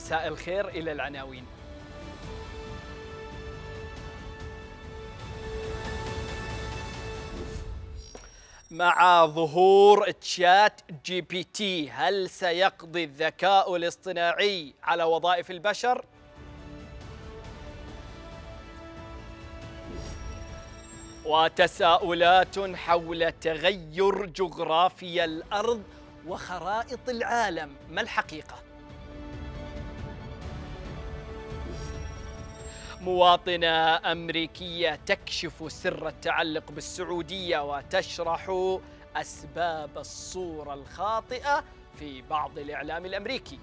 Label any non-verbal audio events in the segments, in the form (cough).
مساء الخير إلى العناوين مع ظهور تشات جي بي تي هل سيقضي الذكاء الاصطناعي على وظائف البشر؟ وتساؤلات حول تغير جغرافيا الأرض وخرائط العالم ما الحقيقة؟ مواطنة أمريكية تكشف سر التعلق بالسعودية وتشرح أسباب الصورة الخاطئة في بعض الإعلام الأمريكي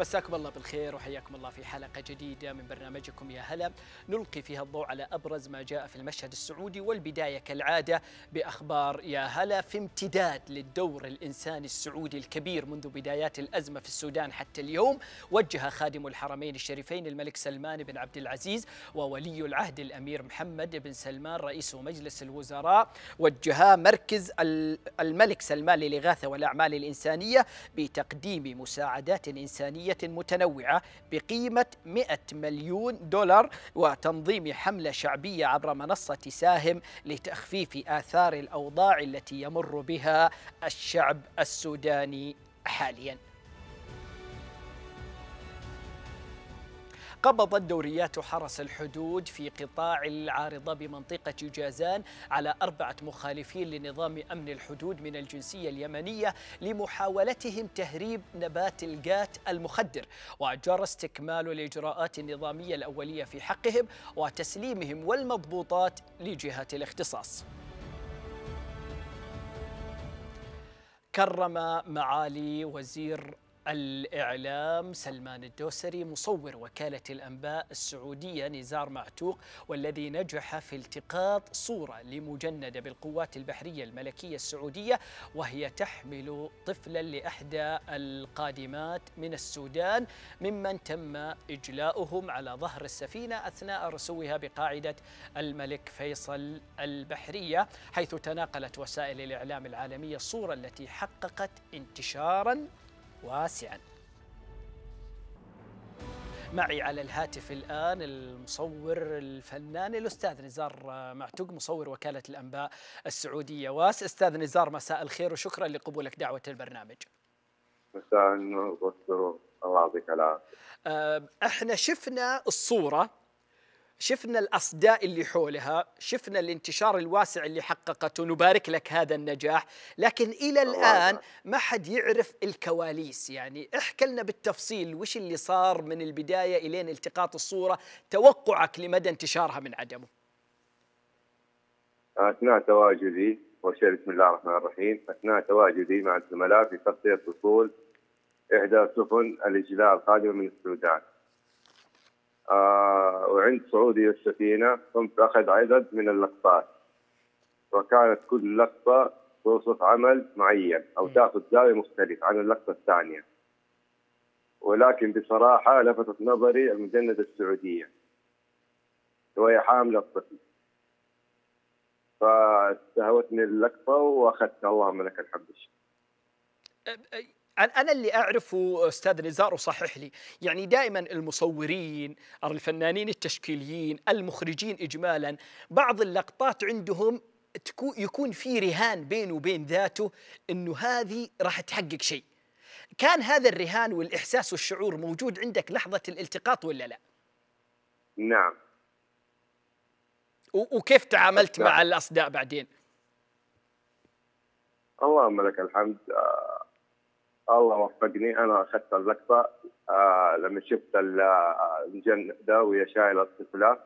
مساكم الله بالخير وحياكم الله في حلقة جديدة من برنامجكم يا هلا نلقي فيها الضوء على أبرز ما جاء في المشهد السعودي والبداية كالعادة بأخبار يا هلا في امتداد للدور الإنساني السعودي الكبير منذ بدايات الأزمة في السودان حتى اليوم وجه خادم الحرمين الشريفين الملك سلمان بن عبد العزيز وولي العهد الأمير محمد بن سلمان رئيس مجلس الوزراء وجها مركز الملك سلمان للإغاثة والأعمال الإنسانية بتقديم مساعدات إنسانية متنوعة بقيمة 100 مليون دولار وتنظيم حملة شعبية عبر منصة ساهم لتخفيف آثار الأوضاع التي يمر بها الشعب السوداني حالياً قبضت دوريات حرس الحدود في قطاع العارضة بمنطقة جازان على أربعة مخالفين لنظام أمن الحدود من الجنسية اليمنية لمحاولتهم تهريب نبات الجات المخدر وجرى استكمال الإجراءات النظامية الأولية في حقهم وتسليمهم والمضبوطات لجهة الاختصاص كرم معالي وزير الإعلام سلمان الدوسري مصور وكالة الأنباء السعودية نزار معتوق والذي نجح في التقاط صورة لمجندة بالقوات البحرية الملكية السعودية وهي تحمل طفلا لإحدى القادمات من السودان ممن تم إجلاؤهم على ظهر السفينة أثناء رسوها بقاعدة الملك فيصل البحرية حيث تناقلت وسائل الإعلام العالمية الصورة التي حققت انتشارا واسعا معي على الهاتف الآن المصور الفنان الأستاذ نزار معتوق مصور وكالة الأنباء السعودية واس أستاذ نزار مساء الخير وشكرا لقبولك دعوة البرنامج مساء النور والسرور الله يعطيك العافية آه، احنا شفنا الصورة شفنا الأصداء اللي حولها شفنا الانتشار الواسع اللي حققته نبارك لك هذا النجاح لكن إلى الآن ما حد يعرف الكواليس يعني احكي لنا بالتفصيل وش اللي صار من البداية إلين التقاط الصورة توقعك لمدى انتشارها من عدمه أثناء تواجدي وشيء بسم الله الرحمن الرحيم أثناء تواجدي مع الزملاء في تغطية وصول إحدى سفن الإجلاء القادمة من السودان آه، وعند صعودي السفينة قمت أخذ عدد من اللقطات وكانت كل لقطة توصف عمل معين أو تأخذ زاوية مختلفة عن اللقطة الثانية ولكن بصراحة لفتت نظري المجندة السعودية وهي حاملة الطفل فاستهوتني اللقطة وأخذتها اللهم لك الحمد انا اللي اعرفه استاذ نزار وصحح لي يعني دائما المصورين الفنانين التشكيليين المخرجين اجمالا بعض اللقطات عندهم يكون في رهان بينه وبين ذاته انه هذه راح تحقق شيء كان هذا الرهان والاحساس والشعور موجود عندك لحظه الالتقاط ولا لا نعم وكيف تعاملت نعم. مع الاصداء بعدين اللهم لك الحمد آه، الله وفقني انا اخذت اللقطه آه لما شفت آه، الجن ده وهي شايله الطفله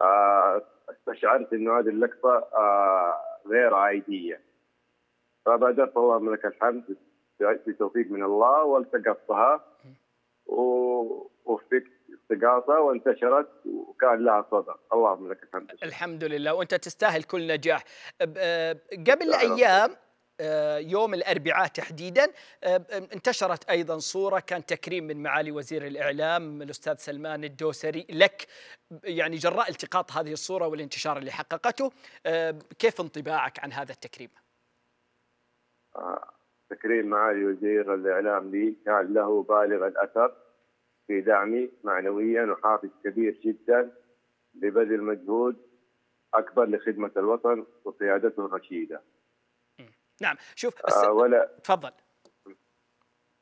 آه استشعرت انه هذه اللقطه آه غير عاديه فبدات اللهم لك الحمد بتوفيق من الله والتقطتها ووفقت التقاطه وانتشرت وكان لها صدى اللهم لك الحمد الحمد لله وانت تستاهل كل نجاح آه، قبل ايام آه، يوم الأربعاء تحديدا آه، آه، انتشرت أيضا صورة كان تكريم من معالي وزير الإعلام الأستاذ سلمان الدوسري لك يعني جراء التقاط هذه الصورة والانتشار اللي حققته كيف انطباعك عن هذا التكريم؟ تكريم معالي وزير الإعلام لي كان له بالغ الأثر في دعمي معنويا وحافز كبير جدا لبذل مجهود أكبر لخدمة الوطن وقيادته الرشيدة نعم شوف آه، بس ولا تفضل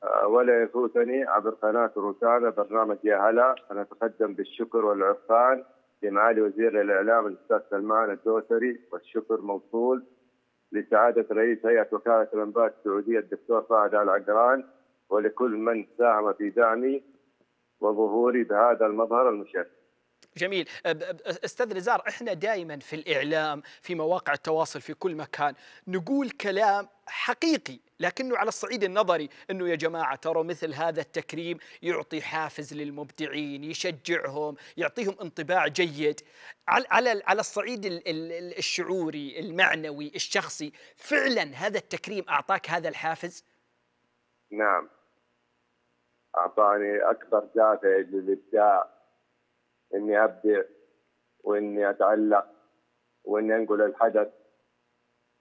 آه، ولا يفوتني عبر قناة روتانا برنامج يا هلا أنا أتقدم بالشكر والعرفان لمعالي وزير الإعلام الأستاذ سلمان الدوسري والشكر موصول لسعادة رئيس هيئة وكالة الأنباء السعودية الدكتور فهد العقران ولكل من ساهم في دعمي وظهوري بهذا المظهر المشرف جميل استاذ نزار احنا دائما في الاعلام في مواقع التواصل في كل مكان نقول كلام حقيقي لكنه على الصعيد النظري انه يا جماعه ترى مثل هذا التكريم يعطي حافز للمبدعين يشجعهم يعطيهم انطباع جيد على على الصعيد الشعوري المعنوي الشخصي فعلا هذا التكريم اعطاك هذا الحافز نعم اعطاني اكبر دافع للابداع اني ابدع واني اتعلق واني انقل الحدث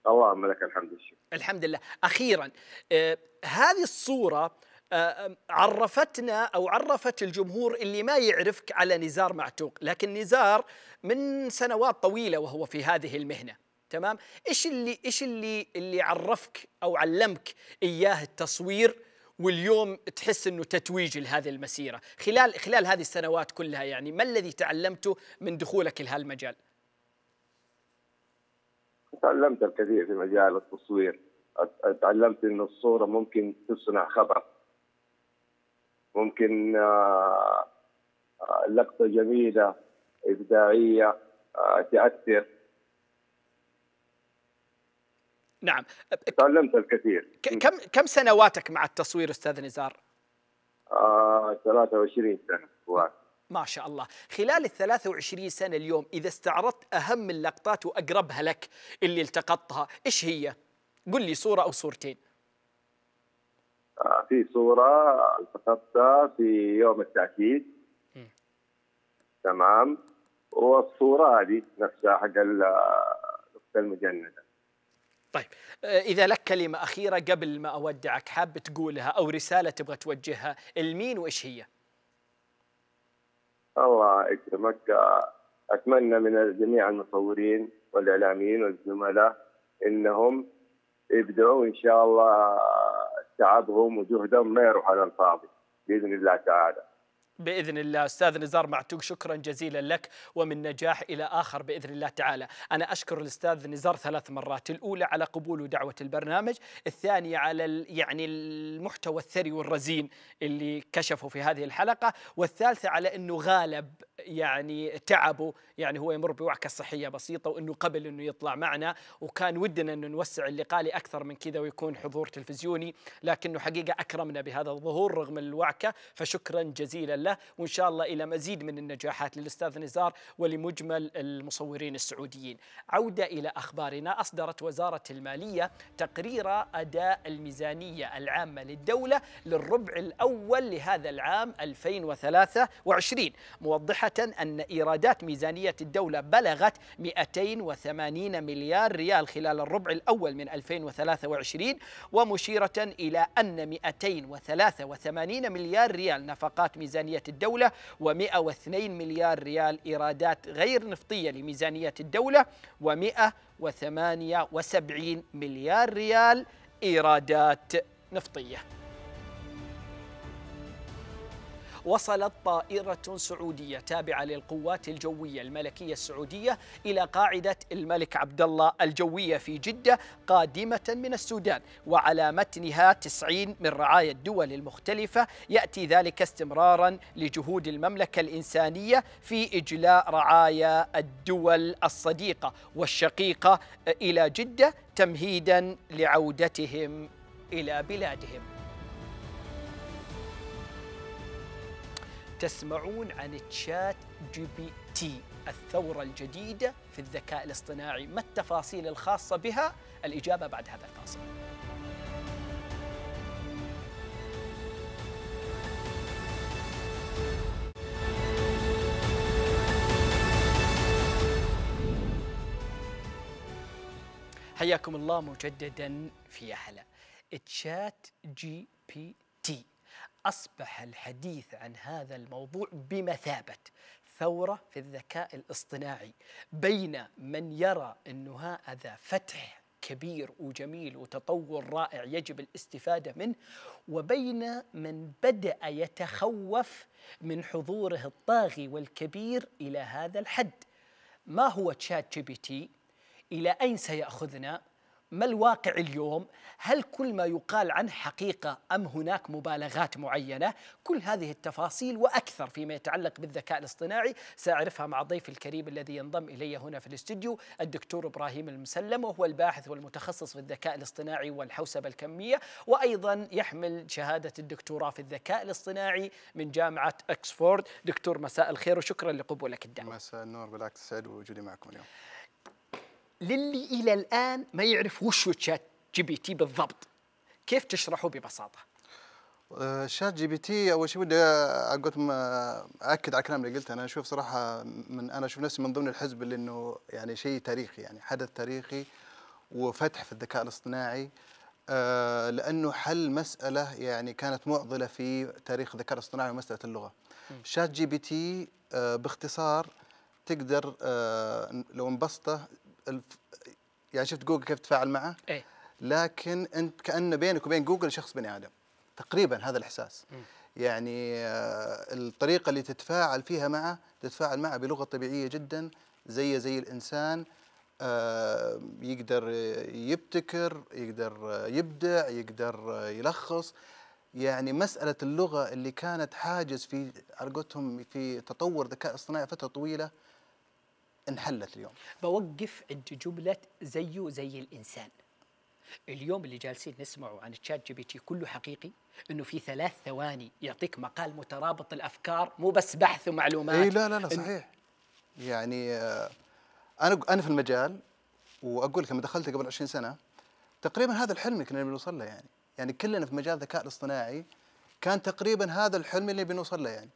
اللهم لك الحمد والشكر الحمد لله اخيرا آه هذه الصوره آه عرفتنا او عرفت الجمهور اللي ما يعرفك على نزار معتوق لكن نزار من سنوات طويله وهو في هذه المهنه تمام ايش اللي ايش اللي اللي عرفك او علمك اياه التصوير واليوم تحس انه تتويج لهذه المسيره خلال خلال هذه السنوات كلها يعني ما الذي تعلمته من دخولك لهالمجال تعلمت الكثير في مجال التصوير تعلمت ان الصوره ممكن تصنع خبر ممكن آه، آه، لقطه جميله ابداعيه آه، تاثر نعم تعلمت الكثير كم كم سنواتك مع التصوير استاذ نزار؟ آه 23 سنه واحد. ما شاء الله خلال ال 23 سنة اليوم إذا استعرضت أهم اللقطات وأقربها لك اللي التقطتها إيش هي؟ قل لي صورة أو صورتين آه في صورة التقطتها في يوم التأكيد تمام والصورة هذه نفسها حق الأخت المجندة طيب آه، إذا لك كلمة أخيرة قبل ما أودعك حاب تقولها أو رسالة تبغى توجهها لمين وإيش هي؟ الله يكرمك آه، أتمنى من جميع المصورين والإعلاميين والزملاء إنهم يبدعوا إن شاء الله تعبهم وجهدهم ما يروح على الفاضي بإذن الله تعالى باذن الله استاذ نزار معتوق شكرا جزيلا لك ومن نجاح الى اخر باذن الله تعالى، انا اشكر الاستاذ نزار ثلاث مرات، الاولى على قبول دعوه البرنامج، الثانيه على يعني المحتوى الثري والرزين اللي كشفه في هذه الحلقه، والثالثه على انه غالب يعني تعبه يعني هو يمر بوعكة صحية بسيطة وأنه قبل أنه يطلع معنا وكان ودنا أنه نوسع اللقاء لأكثر من كذا ويكون حضور تلفزيوني لكنه حقيقة أكرمنا بهذا الظهور رغم الوعكة فشكرا جزيلا له وإن شاء الله إلى مزيد من النجاحات للأستاذ نزار ولمجمل المصورين السعوديين عودة إلى أخبارنا أصدرت وزارة المالية تقرير أداء الميزانية العامة للدولة للربع الأول لهذا العام 2023 موضحة صراحة أن إيرادات ميزانية الدولة بلغت 280 مليار ريال خلال الربع الأول من 2023 ومشيرة إلى أن 283 مليار ريال نفقات ميزانية الدولة و102 مليار ريال إيرادات غير نفطية لميزانية الدولة و178 مليار ريال إيرادات نفطية وصلت طائرة سعودية تابعة للقوات الجوية الملكية السعودية إلى قاعدة الملك عبد الله الجوية في جدة قادمة من السودان وعلى متنها 90 من رعايا الدول المختلفة يأتي ذلك استمرارا لجهود المملكة الإنسانية في إجلاء رعايا الدول الصديقة والشقيقة إلى جدة تمهيدا لعودتهم إلى بلادهم تسمعون عن تشات جي بي تي الثورة الجديدة في الذكاء الاصطناعي ما التفاصيل الخاصة بها الإجابة بعد هذا الفاصل حياكم الله مجددا في هلا تشات جي بي أصبح الحديث عن هذا الموضوع بمثابة ثورة في الذكاء الاصطناعي بين من يرى أنه هذا فتح كبير وجميل وتطور رائع يجب الاستفادة منه وبين من بدأ يتخوف من حضوره الطاغي والكبير إلى هذا الحد ما هو تشات جي بي تي إلى أين سيأخذنا ما الواقع اليوم؟ هل كل ما يقال عنه حقيقة أم هناك مبالغات معينة؟ كل هذه التفاصيل وأكثر فيما يتعلق بالذكاء الاصطناعي سأعرفها مع ضيفي الكريم الذي ينضم إلي هنا في الاستوديو الدكتور إبراهيم المسلم وهو الباحث والمتخصص في الذكاء الاصطناعي والحوسبة الكمية وأيضا يحمل شهادة الدكتوراه في الذكاء الاصطناعي من جامعة أكسفورد دكتور مساء الخير وشكرا لقبولك الدعوة مساء النور بالعكس سعيد بوجودي معكم اليوم للي الى الان ما يعرف وش تشات جي بي تي بالضبط كيف تشرحه ببساطه؟ آه، شات جي بي تي اول شيء ودي اقول آه، اكد على الكلام اللي قلته انا اشوف صراحه من انا اشوف نفسي من ضمن الحزب اللي انه يعني شيء تاريخي يعني حدث تاريخي وفتح في الذكاء الاصطناعي آه، لانه حل مساله يعني كانت معضله في تاريخ الذكاء الاصطناعي ومساله اللغه. شات جي بي تي باختصار تقدر لو نبسطه الف... يعني شفت جوجل كيف تتفاعل معه؟ ايه لكن انت كانه بينك وبين جوجل شخص بني ادم تقريبا هذا الاحساس يعني آه، الطريقه اللي تتفاعل فيها معه تتفاعل معه بلغه طبيعيه جدا زي زي الانسان آه، يقدر يبتكر يقدر يبدع يقدر يلخص يعني مسألة اللغة اللي كانت حاجز في على في تطور ذكاء الاصطناعي فترة طويلة انحلت اليوم بوقف عند جملة زيه زي الإنسان اليوم اللي جالسين نسمعه عن تشات جي بي تي كله حقيقي انه في ثلاث ثواني يعطيك مقال مترابط الافكار مو بس بحث ومعلومات اي لا لا لا صحيح يعني آه، انا انا في المجال واقول لك لما دخلت قبل 20 سنه تقريبا هذا الحلم اللي كنا بنوصل له يعني يعني كلنا في مجال الذكاء الاصطناعي كان تقريبا هذا الحلم اللي بنوصل له يعني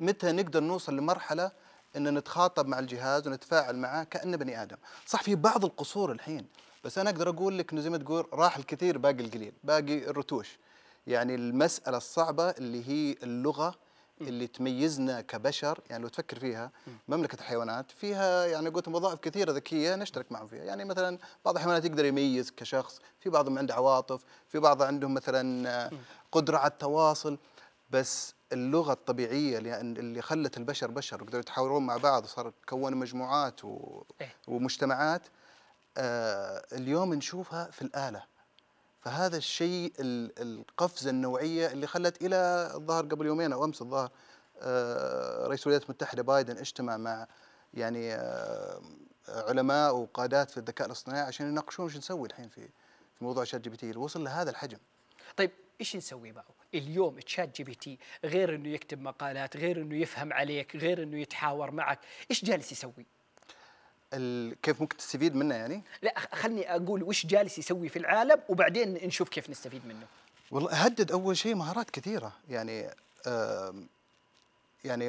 متى نقدر نوصل لمرحله ان نتخاطب مع الجهاز ونتفاعل معه كانه بني ادم صح في بعض القصور الحين بس انا اقدر اقول لك انه زي ما تقول راح الكثير باقي القليل باقي الرتوش يعني المساله الصعبه اللي هي اللغه اللي تميزنا كبشر يعني لو تفكر فيها مملكه الحيوانات فيها يعني قلت وظائف كثيره ذكيه نشترك معهم فيها يعني مثلا بعض الحيوانات يقدر يميز كشخص في بعضهم عنده عواطف في بعض عندهم مثلا قدره على التواصل بس اللغه الطبيعيه يعني اللي خلت البشر بشر وقدروا يتحاورون مع بعض وصار تكون مجموعات و... إيه؟ ومجتمعات آه اليوم نشوفها في الاله فهذا الشيء القفزه النوعيه اللي خلت الى الظاهر قبل يومين او امس الظاهر آه رئيس الولايات المتحده بايدن اجتمع مع يعني آه علماء وقادات في الذكاء الاصطناعي عشان يناقشون ايش نسوي الحين في في موضوع شات جي بي تي وصل لهذا الحجم. طيب ايش نسوي بقى؟ اليوم تشات جي بي تي غير انه يكتب مقالات غير انه يفهم عليك غير انه يتحاور معك ايش جالس يسوي كيف ممكن تستفيد منه يعني لا خلني اقول وش جالس يسوي في العالم وبعدين نشوف كيف نستفيد منه والله هدد اول شيء مهارات كثيره يعني يعني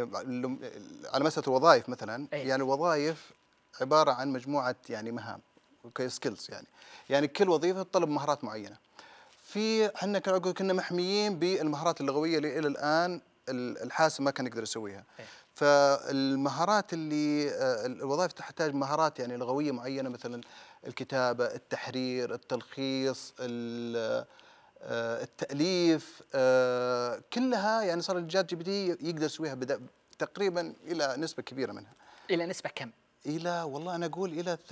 على مساله الوظائف مثلا أيه؟ يعني الوظائف عباره عن مجموعه يعني مهام سكيلز يعني يعني كل وظيفه تطلب مهارات معينه في احنا كنا محميين بالمهارات اللغويه اللي الى الان الحاسب ما كان يقدر يسويها إيه. فالمهارات اللي آه، الوظائف تحتاج مهارات يعني لغويه معينه مثلا الكتابه التحرير التلخيص آه، التاليف آه، كلها يعني صار الشات جي بي تي يقدر يسويها تقريبا الى نسبه كبيره منها الى نسبه كم الى والله انا اقول الى 80%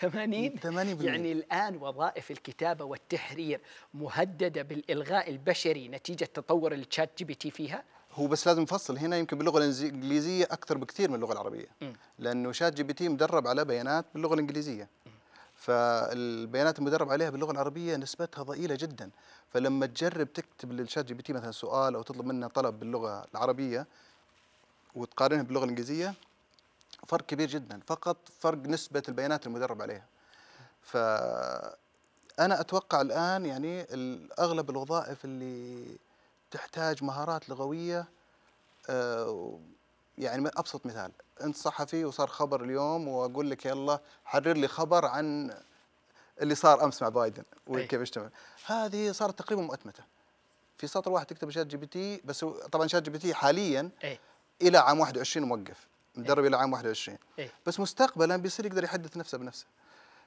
80 80 يعني الآن وظائف الكتابة والتحرير مهددة بالإلغاء البشري نتيجة تطور الشات جي بي تي فيها؟ هو بس لازم نفصل هنا يمكن باللغه الانجليزيه اكثر بكثير من اللغه العربيه م. لانه شات جي بي تي مدرب على بيانات باللغه الانجليزيه م. فالبيانات المدرب عليها باللغه العربيه نسبتها ضئيله جدا فلما تجرب تكتب للشات جي بي تي مثلا سؤال او تطلب منه طلب باللغه العربيه وتقارنها باللغه الانجليزيه فرق كبير جدا فقط فرق نسبه البيانات المدرب عليها ف انا اتوقع الان يعني اغلب الوظائف اللي تحتاج مهارات لغويه آه، يعني ابسط مثال انت صحفي وصار خبر اليوم واقول لك يلا حرر لي خبر عن اللي صار امس مع بايدن إيه. وكيف اجتمع هذه صارت تقريبا مؤتمته في سطر واحد تكتب شات جي بي تي بس طبعا شات جي بي تي حاليا أي. الى عام 21 موقف مدرب إيه. الى عام 21 إيه؟ بس مستقبلا بيصير يقدر يحدث نفسه بنفسه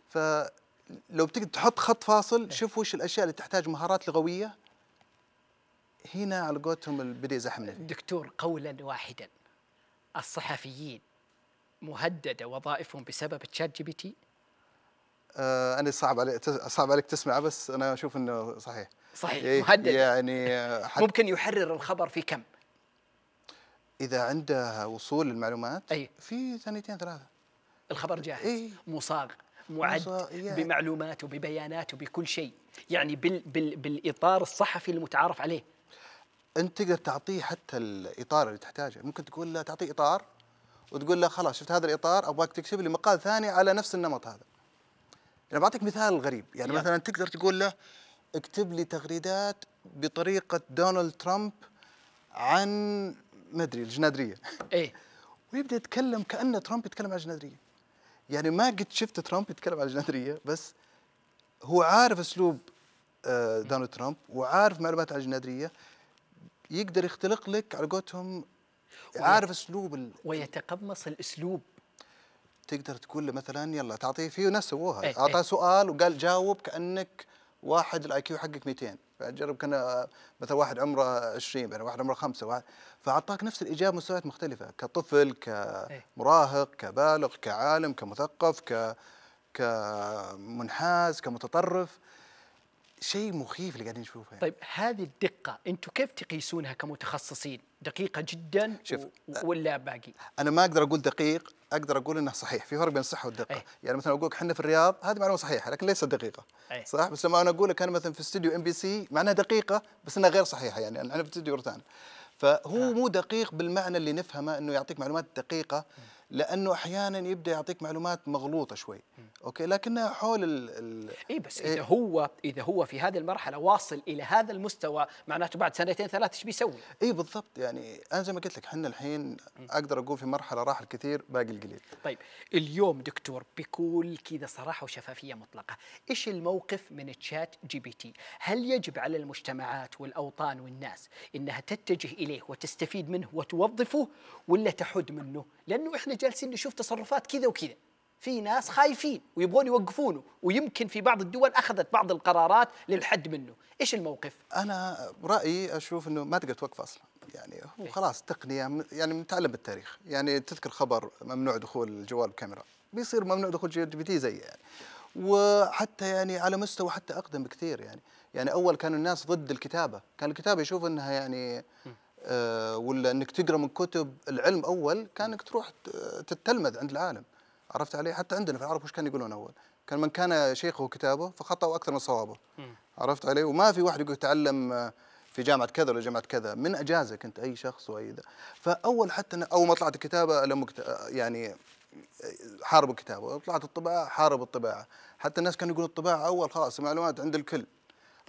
فلو بتقدر تحط خط فاصل إيه؟ شوف وش الاشياء اللي تحتاج مهارات لغويه هنا على قولتهم بدا يزحمنا دكتور قولا واحدا الصحفيين مهدده وظائفهم بسبب تشات جي بي تي؟ آه انا صعب عليك صعب عليك تسمعه بس انا اشوف انه صحيح صحيح إيه، مهدد يعني آه، ممكن يحرر الخبر في كم اذا عنده وصول للمعلومات أي. في ثانيتين ثلاثه الخبر جاهز أي. مصاغ معد بمعلومات وببيانات وبكل شيء يعني بال بال بالاطار الصحفي المتعارف عليه انت تقدر تعطيه حتى الاطار اللي تحتاجه ممكن تقول له تعطيه اطار وتقول له خلاص شفت هذا الاطار ابغاك تكتب لي مقال ثاني على نفس النمط هذا انا يعني بعطيك مثال غريب يعني مثلا تقدر تقول له اكتب لي تغريدات بطريقه دونالد ترامب عن ما ادري الجنادريه ايه (laughs) ويبدا يتكلم كان ترامب يتكلم على الجنادريه يعني ما قد شفت ترامب يتكلم على الجنادريه بس هو عارف اسلوب آه، دونالد ترامب وعارف معلومات عن الجنادريه يقدر يختلق لك على قولتهم عارف اسلوب ال... ويتقمص الاسلوب تقدر تقول له مثلا يلا تعطيه في ناس سووها إيه، اعطاه إيه. سؤال وقال جاوب كانك واحد الاي كيو حقك 200 فجرب كان مثلا واحد عمره 20 بعدين واحد عمره خمسه واحد فاعطاك نفس الاجابه مستويات مختلفه كطفل كمراهق إيه. كبالغ كعالم كمثقف ك كمنحاز كمتطرف شيء مخيف اللي قاعدين نشوفه يعني. طيب هذه الدقة أنتم كيف تقيسونها كمتخصصين؟ دقيقة جدا شوف و... ولا باقي؟ أنا ما أقدر أقول دقيق، أقدر أقول أنه صحيح، في فرق بين الصحة والدقة، أيه؟ يعني مثلا أقول لك احنا في الرياض هذه معلومة صحيحة لكن ليست دقيقة أيه؟ صح؟ بس لما أنا أقول لك أنا مثلا في استوديو ام بي سي معناها دقيقة بس أنها غير صحيحة يعني أنا في استوديو روتانا فهو ها. مو دقيق بالمعنى اللي نفهمه أنه يعطيك معلومات دقيقة م. لانه احيانا يبدا يعطيك معلومات مغلوطه شوي اوكي لكنها حول ال, ال اي بس إيه. اذا إيه هو اذا هو في هذه المرحله واصل الى هذا المستوى معناته بعد سنتين ثلاث ايش بيسوي؟ اي بالضبط يعني انا زي ما قلت لك احنا الحين اقدر اقول في مرحله راح الكثير باقي القليل طيب اليوم دكتور بكل كذا صراحه وشفافيه مطلقه ايش الموقف من تشات جي بي تي؟ هل يجب على المجتمعات والاوطان والناس انها تتجه اليه وتستفيد منه وتوظفه ولا تحد منه؟ لانه احنا جالسين نشوف تصرفات كذا وكذا في ناس خايفين ويبغون يوقفونه ويمكن في بعض الدول اخذت بعض القرارات للحد منه ايش الموقف انا برايي اشوف انه ما تقدر توقف اصلا يعني هو إيه. خلاص تقنيه يعني متعلم بالتاريخ يعني تذكر خبر ممنوع دخول الجوال بكاميرا بيصير ممنوع دخول جي بي تي زي يعني وحتى يعني على مستوى حتى اقدم بكثير يعني يعني اول كانوا الناس ضد الكتابه كان الكتابه يشوف انها يعني آه، ولا انك تقرا من كتب العلم اول كانك تروح تتلمذ عند العالم عرفت علي حتى عندنا في العرب وش كانوا يقولون اول كان من كان شيخه كتابه فخطأ اكثر من صوابه عرفت علي وما في واحد يقول تعلم آه، في جامعه كذا ولا جامعه كذا من اجازك انت اي شخص واي ذا فاول حتى اول ما طلعت الكتابه لما آه، يعني حاربوا الكتابه طلعت الطباعه حاربوا الطباعه حتى الناس كانوا يقولون الطباعه اول خلاص المعلومات عند الكل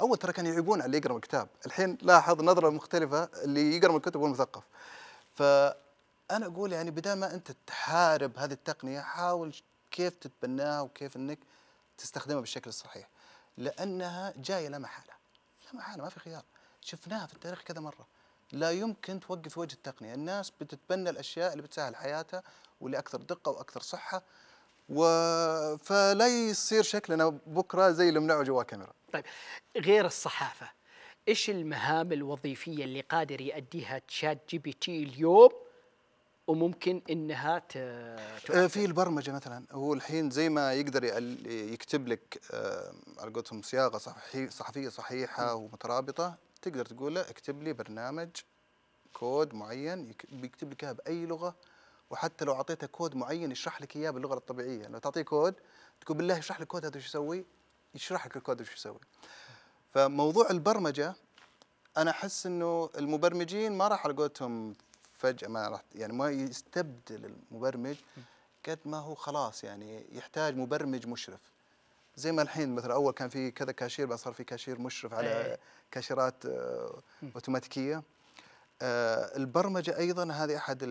اول ترى كانوا يعيبون على اللي يقرا الكتاب الحين لاحظ نظره مختلفه اللي يقرا الكتب والمثقف فانا اقول يعني بدل ما انت تحارب هذه التقنيه حاول كيف تتبناها وكيف انك تستخدمها بالشكل الصحيح لانها جايه لا محاله لا محاله ما في خيار شفناها في التاريخ كذا مره لا يمكن توقف وجه التقنيه الناس بتتبنى الاشياء اللي بتسهل حياتها واللي اكثر دقه واكثر صحه و... فلا يصير شكلنا بكره زي اللي منعه جوا كاميرا طيب غير الصحافه ايش المهام الوظيفيه اللي قادر يؤديها تشات جي بي تي اليوم وممكن انها ت... آه، في البرمجه مثلا هو الحين زي ما يقدر يكتب لك آه، على قولتهم صياغه صحفيه صحيحه ومترابطه تقدر تقول له اكتب لي برنامج كود معين بيكتب لك اياها باي لغه وحتى لو اعطيته كود معين يشرح لك اياه باللغه الطبيعيه لو تعطيه كود تقول بالله اشرح لك الكود هذا وش يسوي يشرح لك الكود وش يسوي فموضوع البرمجه انا احس انه المبرمجين ما راح لقوتهم فجاه ما راح يعني ما يستبدل المبرمج قد ما هو خلاص يعني يحتاج مبرمج مشرف زي ما الحين مثلا اول كان في كذا كاشير بعد صار في كاشير مشرف على إيه. كاشيرات آه، اوتوماتيكيه آه، البرمجه ايضا هذه احد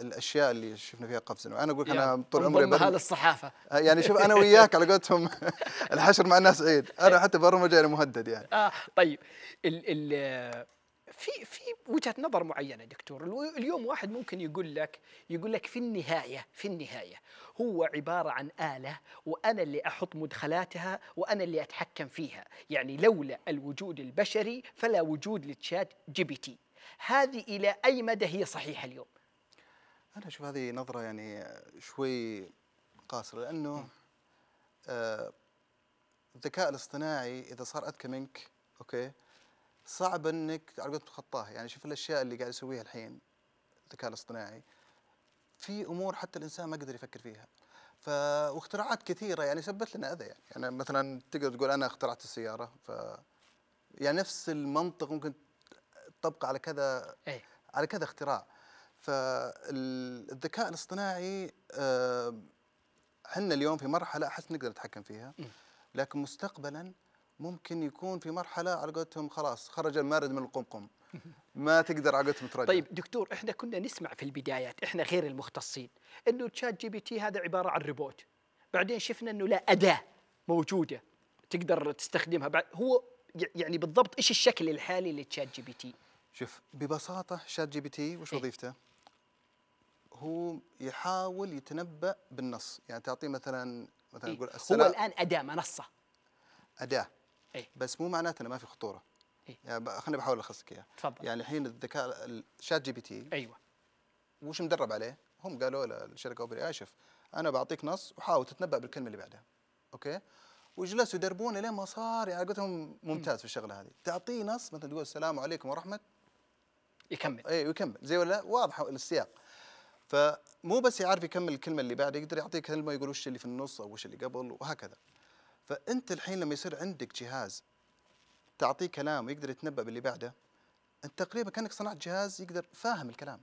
الاشياء اللي شفنا فيها قفز انا اقول لك انا طول عمري برمج الصحافه آه، يعني شوف انا وياك على قولتهم (laughs) الحشر مع الناس عيد انا حتى برمجه انا يعني مهدد يعني اه طيب ال ال في في وجهه نظر معينه دكتور اليوم واحد ممكن يقول لك يقول لك في النهايه في النهايه هو عباره عن اله وانا اللي احط مدخلاتها وانا اللي اتحكم فيها يعني لولا الوجود البشري فلا وجود لتشات جي بي تي هذه الى اي مدى هي صحيحه اليوم انا اشوف هذه نظره يعني شوي قاصره لانه آه الذكاء الاصطناعي اذا صار اذكى منك اوكي صعب انك على تخطاه يعني شوف الاشياء اللي قاعد يسويها الحين الذكاء الاصطناعي في امور حتى الانسان ما قدر يفكر فيها ف واختراعات كثيره يعني سبت لنا اذى يعني. يعني مثلا تقدر تقول انا اخترعت السياره ف يعني نفس المنطق ممكن تطبقه على كذا أي. على كذا اختراع فالذكاء الاصطناعي احنا آه، اليوم في مرحله احس نقدر نتحكم فيها لكن مستقبلا ممكن يكون في مرحله على قولتهم خلاص خرج المارد من القمقم (laughs) ما تقدر على قولتهم ترجع طيب دكتور احنا كنا نسمع في البدايات احنا غير المختصين انه تشات جي بي تي هذا عباره عن ريبوت بعدين شفنا انه لا اداه موجوده تقدر تستخدمها بعد هو يعني بالضبط ايش الشكل الحالي لتشات جي بي تي؟ شوف ببساطه شات جي بي تي وش إيه. وظيفته؟ هو يحاول يتنبأ بالنص يعني تعطيه مثلا مثلا إيه، يقول إيه؟ هو الآن أداة منصة أداة إيه؟ بس مو معناته أنه ما في خطورة إيه؟ يعني خليني بحاول ألخص لك إياها تفضل يعني الحين الذكاء شات جي بي تي أيوه وش مدرب عليه؟ هم قالوا له الشركه أوبري آي آه، شوف أنا بعطيك نص وحاول تتنبأ بالكلمة اللي بعدها أوكي وجلسوا يدربونه لين ما صار يعني لهم ممتاز في الشغله هذه تعطيه نص مثلا تقول السلام عليكم ورحمه يكمل اي يكمل زي ولا واضحه السياق فمو بس يعرف يكمل الكلمه اللي بعده يقدر يعطيك كلمه يقول وش اللي في النص او وش اللي قبل وهكذا فانت الحين لما يصير عندك جهاز تعطيه كلام ويقدر يتنبا باللي بعده انت تقريبا كانك صنعت جهاز يقدر فاهم الكلام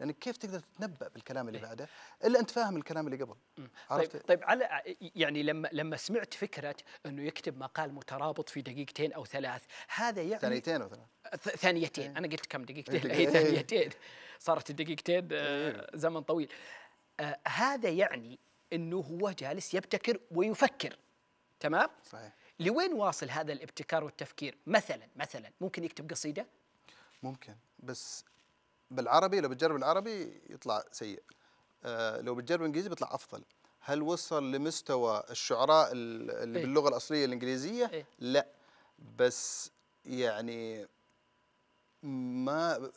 لانك يعني كيف تقدر تتنبا بالكلام اللي إيه. بعده الا انت فاهم الكلام اللي قبل عرفت طيب, طيب على يعني لما لما سمعت فكره انه يكتب مقال مترابط في دقيقتين او ثلاث هذا يعني ثانيتين او ثلاث ثانيتين إيه. انا قلت كم دقيقتين هي إيه، إيه، ثانيتين صارت الدقيقتين آه، زمن طويل آه، هذا يعني انه هو جالس يبتكر ويفكر تمام صحيح لوين واصل هذا الابتكار والتفكير مثلا مثلا ممكن يكتب قصيده ممكن بس بالعربي لو بتجرب العربي يطلع سيء آه، لو بتجرب الانجليزي بيطلع افضل هل وصل لمستوى الشعراء اللي إيه؟ باللغه الاصليه الانجليزيه إيه؟ لا بس يعني ما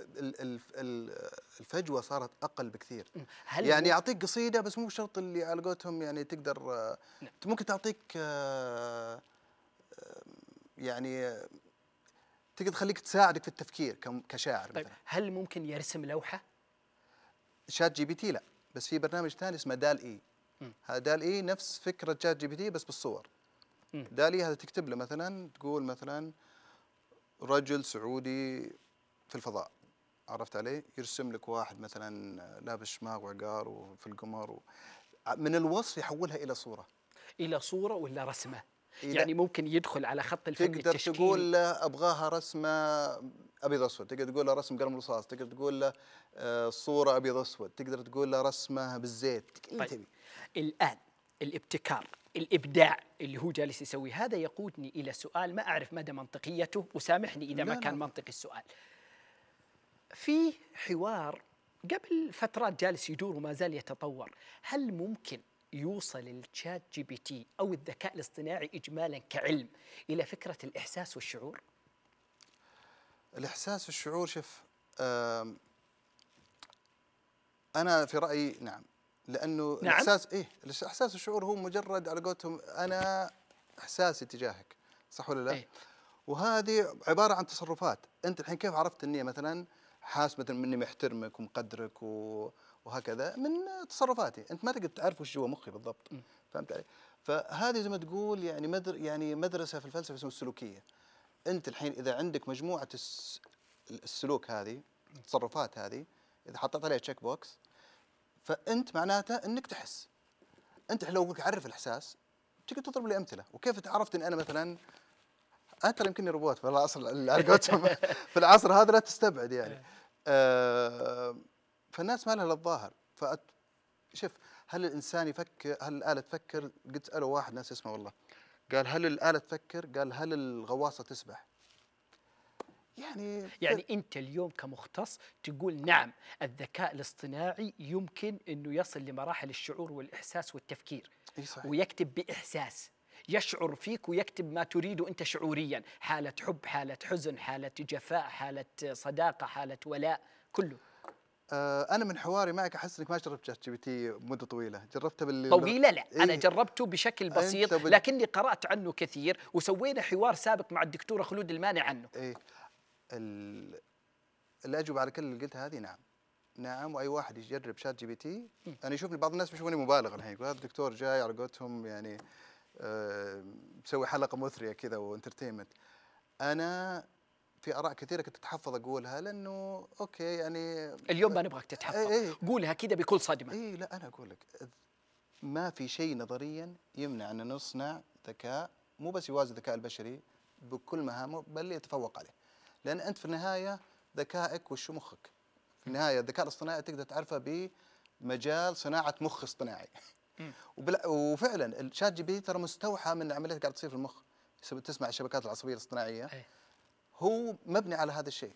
الفجوه صارت اقل بكثير هل يعني يعطيك قصيده بس مو شرط اللي على قولتهم يعني تقدر نعم. ممكن تعطيك آه، يعني تقدر تخليك تساعدك في التفكير كشاعر طيب مثلا هل ممكن يرسم لوحه شات جي بي تي لا بس في برنامج ثاني اسمه دال اي هذا دال اي نفس فكره شات جي بي تي بس بالصور دال اي هذا تكتب له مثلا تقول مثلا رجل سعودي في الفضاء عرفت علي يرسم لك واحد مثلا لابس شماغ وعقار وفي القمر و... من الوصف يحولها الى صوره الى صوره ولا رسمه يعني ممكن يدخل على خط الفن تقدر تقول له ابغاها رسمه ابيض اسود تقدر تقول له رسم قلم رصاص تقدر تقول له آه، صوره ابيض اسود تقدر تقول له رسمه بالزيت طيب. الان الابتكار الابداع اللي هو جالس يسويه هذا يقودني الى سؤال ما اعرف مدى منطقيته وسامحني اذا ما كان منطقي السؤال في حوار قبل فترات جالس يدور وما زال يتطور هل ممكن يوصل الشات جي بي تي او الذكاء الاصطناعي اجمالا كعلم الى فكره الاحساس والشعور؟ الاحساس والشعور شف انا في رايي نعم لانه نعم؟ الاحساس ايه الاحساس والشعور هو مجرد على قولتهم انا احساسي تجاهك صح ولا لا؟ إيه؟ وهذه عباره عن تصرفات انت الحين كيف عرفت اني مثلا حاس مثلا مني محترمك ومقدرك و... وهكذا من تصرفاتي انت ما تقدر تعرف وش جوا مخي بالضبط فهمت علي فهذه زي ما تقول يعني مدر يعني مدرسه في الفلسفه اسمها السلوكيه انت الحين اذا عندك مجموعه الس... السلوك هذه التصرفات هذه اذا حطيت عليها تشيك بوكس فانت معناته انك تحس انت لو تعرف الاحساس تقدر تضرب لي امثله وكيف تعرفت ان انا مثلا انت يمكنني روبوت في العصر (laughs) في العصر هذا لا تستبعد يعني إيه. آه، فالناس ما لها الظاهر شوف هل الانسان يفكر هل الاله تفكر قد له واحد ناس اسمه والله قال هل الاله تفكر قال هل الغواصه تسبح يعني يعني انت اليوم كمختص تقول نعم الذكاء الاصطناعي يمكن انه يصل لمراحل الشعور والاحساس والتفكير صحيح. ويكتب باحساس يشعر فيك ويكتب ما تريده أنت شعوريا حالة حب حالة حزن حالة جفاء حالة صداقة حالة ولاء كله آه، انا من حواري معك احس انك ما جربت شات جي بي تي مده طويله جربته بال طويله لا إيه؟ انا جربته بشكل بسيط بال... لكني قرات عنه كثير وسوينا حوار سابق مع الدكتوره خلود المانع عنه ايه ال... الاجوبه على كل اللي قلتها هذه نعم نعم واي واحد يجرب شات جي بي تي انا يعني يشوفني بعض الناس بيشوفوني مبالغ الحين يقول هذا الدكتور جاي على قولتهم يعني مسوي حلقه مثريه كذا وانترتينمنت انا في اراء كثيره كنت اتحفظ اقولها لانه اوكي يعني اليوم ما نبغاك تتحفظ إيه،, ايه قولها كذا بكل صدمه اي لا انا اقول لك ما في شيء نظريا يمنع ان نصنع ذكاء مو بس يوازي الذكاء البشري بكل مهامه بل يتفوق عليه لان انت في النهايه ذكائك وش مخك في النهايه الذكاء الاصطناعي تقدر تعرفه بمجال صناعه مخ اصطناعي وفعلا الشات جي بي تي ترى مستوحى من عمليات قاعد تصير في المخ تسمع الشبكات العصبيه الاصطناعيه أي. هو مبني على هذا الشيء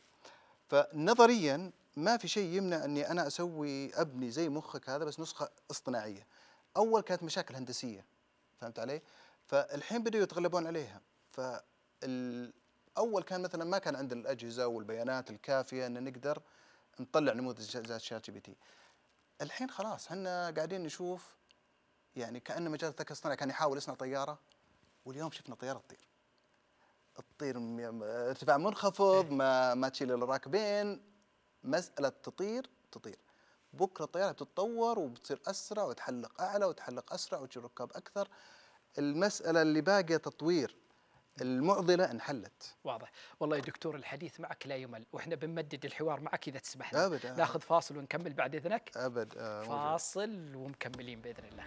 فنظريا ما في شيء يمنع اني انا اسوي ابني زي مخك هذا بس نسخه اصطناعيه اول كانت مشاكل هندسيه فهمت علي فالحين بدأوا يتغلبون عليها فاول كان مثلا ما كان عندنا الاجهزه والبيانات الكافيه ان نقدر نطلع نموذج شات جي بي تي الحين خلاص احنا قاعدين نشوف يعني كأن مجال الذكاء الاصطناعي كان يحاول يصنع طيارة واليوم شفنا طيارة تطير تطير ارتفاع منخفض إيه. ما ما تشيل الراكبين مسألة تطير تطير بكرة الطيارة بتتطور وبتصير أسرع وتحلق أعلى وتحلق أسرع وتجيب ركاب أكثر المسألة اللي باقية تطوير المعضله انحلت واضح والله يا دكتور الحديث معك لا يمل واحنا بنمدد الحوار معك اذا تسمح لنا ناخذ فاصل ونكمل بعد اذنك ابد آه فاصل ومكملين باذن الله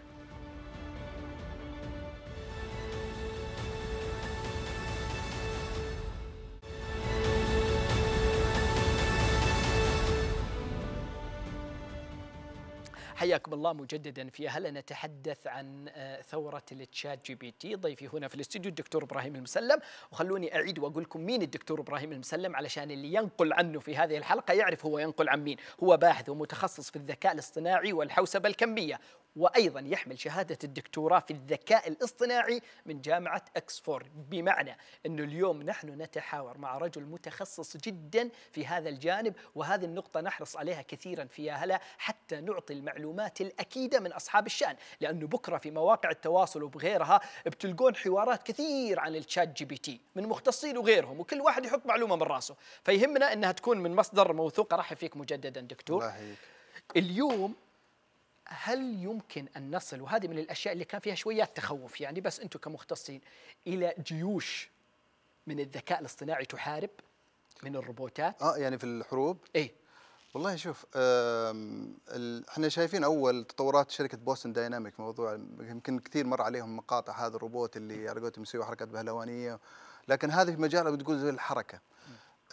حياكم الله مجددا في هل نتحدث عن آه، ثورة التشات جي بي تي ضيفي هنا في الاستوديو الدكتور إبراهيم المسلم وخلوني أعيد وأقول لكم مين الدكتور إبراهيم المسلم علشان اللي ينقل عنه في هذه الحلقة يعرف هو ينقل عن مين هو باحث ومتخصص في الذكاء الاصطناعي والحوسبة الكمية وأيضا يحمل شهادة الدكتوراه في الذكاء الاصطناعي من جامعة أكسفورد بمعنى أنه اليوم نحن نتحاور مع رجل متخصص جدا في هذا الجانب وهذه النقطة نحرص عليها كثيرا في هلا حتى نعطي المعلومات الأكيدة من أصحاب الشأن لأنه بكرة في مواقع التواصل وبغيرها بتلقون حوارات كثير عن الشات جي بي تي من مختصين وغيرهم وكل واحد يحط معلومة من راسه فيهمنا أنها تكون من مصدر موثوق رحب فيك مجددا دكتور الله اليوم هل يمكن أن نصل وهذه من الأشياء اللي كان فيها شويات تخوف يعني بس أنتم كمختصين إلى جيوش من الذكاء الاصطناعي تحارب من الروبوتات اه يعني في الحروب اي والله شوف احنا شايفين اول تطورات شركه بوستن دايناميك موضوع يمكن كثير مر عليهم مقاطع هذا الروبوت اللي على قولتهم يسوي حركات بهلوانيه لكن هذا في مجال بتقول زي الحركه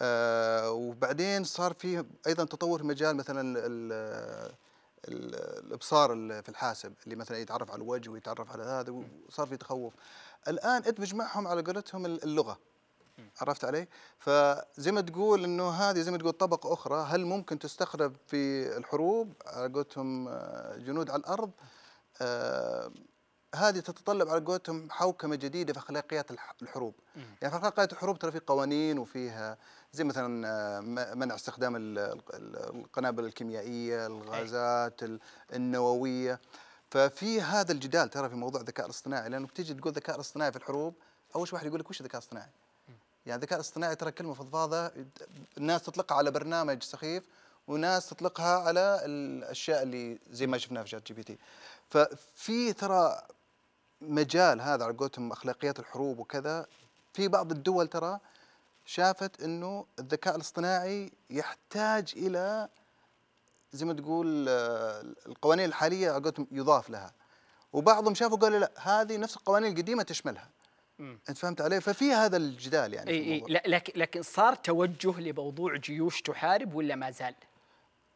آه وبعدين صار في ايضا تطور في مجال مثلا الابصار في الحاسب اللي مثلا يتعرف على الوجه ويتعرف على هذا وصار في تخوف الان ادمج معهم على قولتهم اللغه عرفت علي؟ فزي ما تقول انه هذه زي ما تقول طبقه اخرى هل ممكن تستخرب في الحروب على قولتهم آه، جنود على الارض؟ آه، هذه تتطلب على قولتهم حوكمه جديده في اخلاقيات الحروب م. يعني في اخلاقيات الحروب ترى في قوانين وفيها زي مثلا آه، منع استخدام القنابل الكيميائيه الغازات النوويه ففي هذا الجدال ترى في موضوع الذكاء الاصطناعي لانه بتيجي تقول ذكاء الاصطناعي في الحروب اول شيء واحد يقول لك وش الذكاء الاصطناعي؟ يعني الذكاء الاصطناعي ترى كلمه فضفاضه الناس تطلقها على برنامج سخيف وناس تطلقها على الاشياء اللي زي ما شفناها في شات جي بي تي ففي ترى مجال هذا على قولتهم اخلاقيات الحروب وكذا في بعض الدول ترى شافت انه الذكاء الاصطناعي يحتاج الى زي ما تقول آه، القوانين الحاليه على قولتهم يضاف لها وبعضهم شافوا قالوا لا هذه نفس القوانين القديمه تشملها انت فهمت علي ففي هذا الجدال يعني اي اي لكن لكن صار توجه لموضوع جيوش تحارب ولا ما زال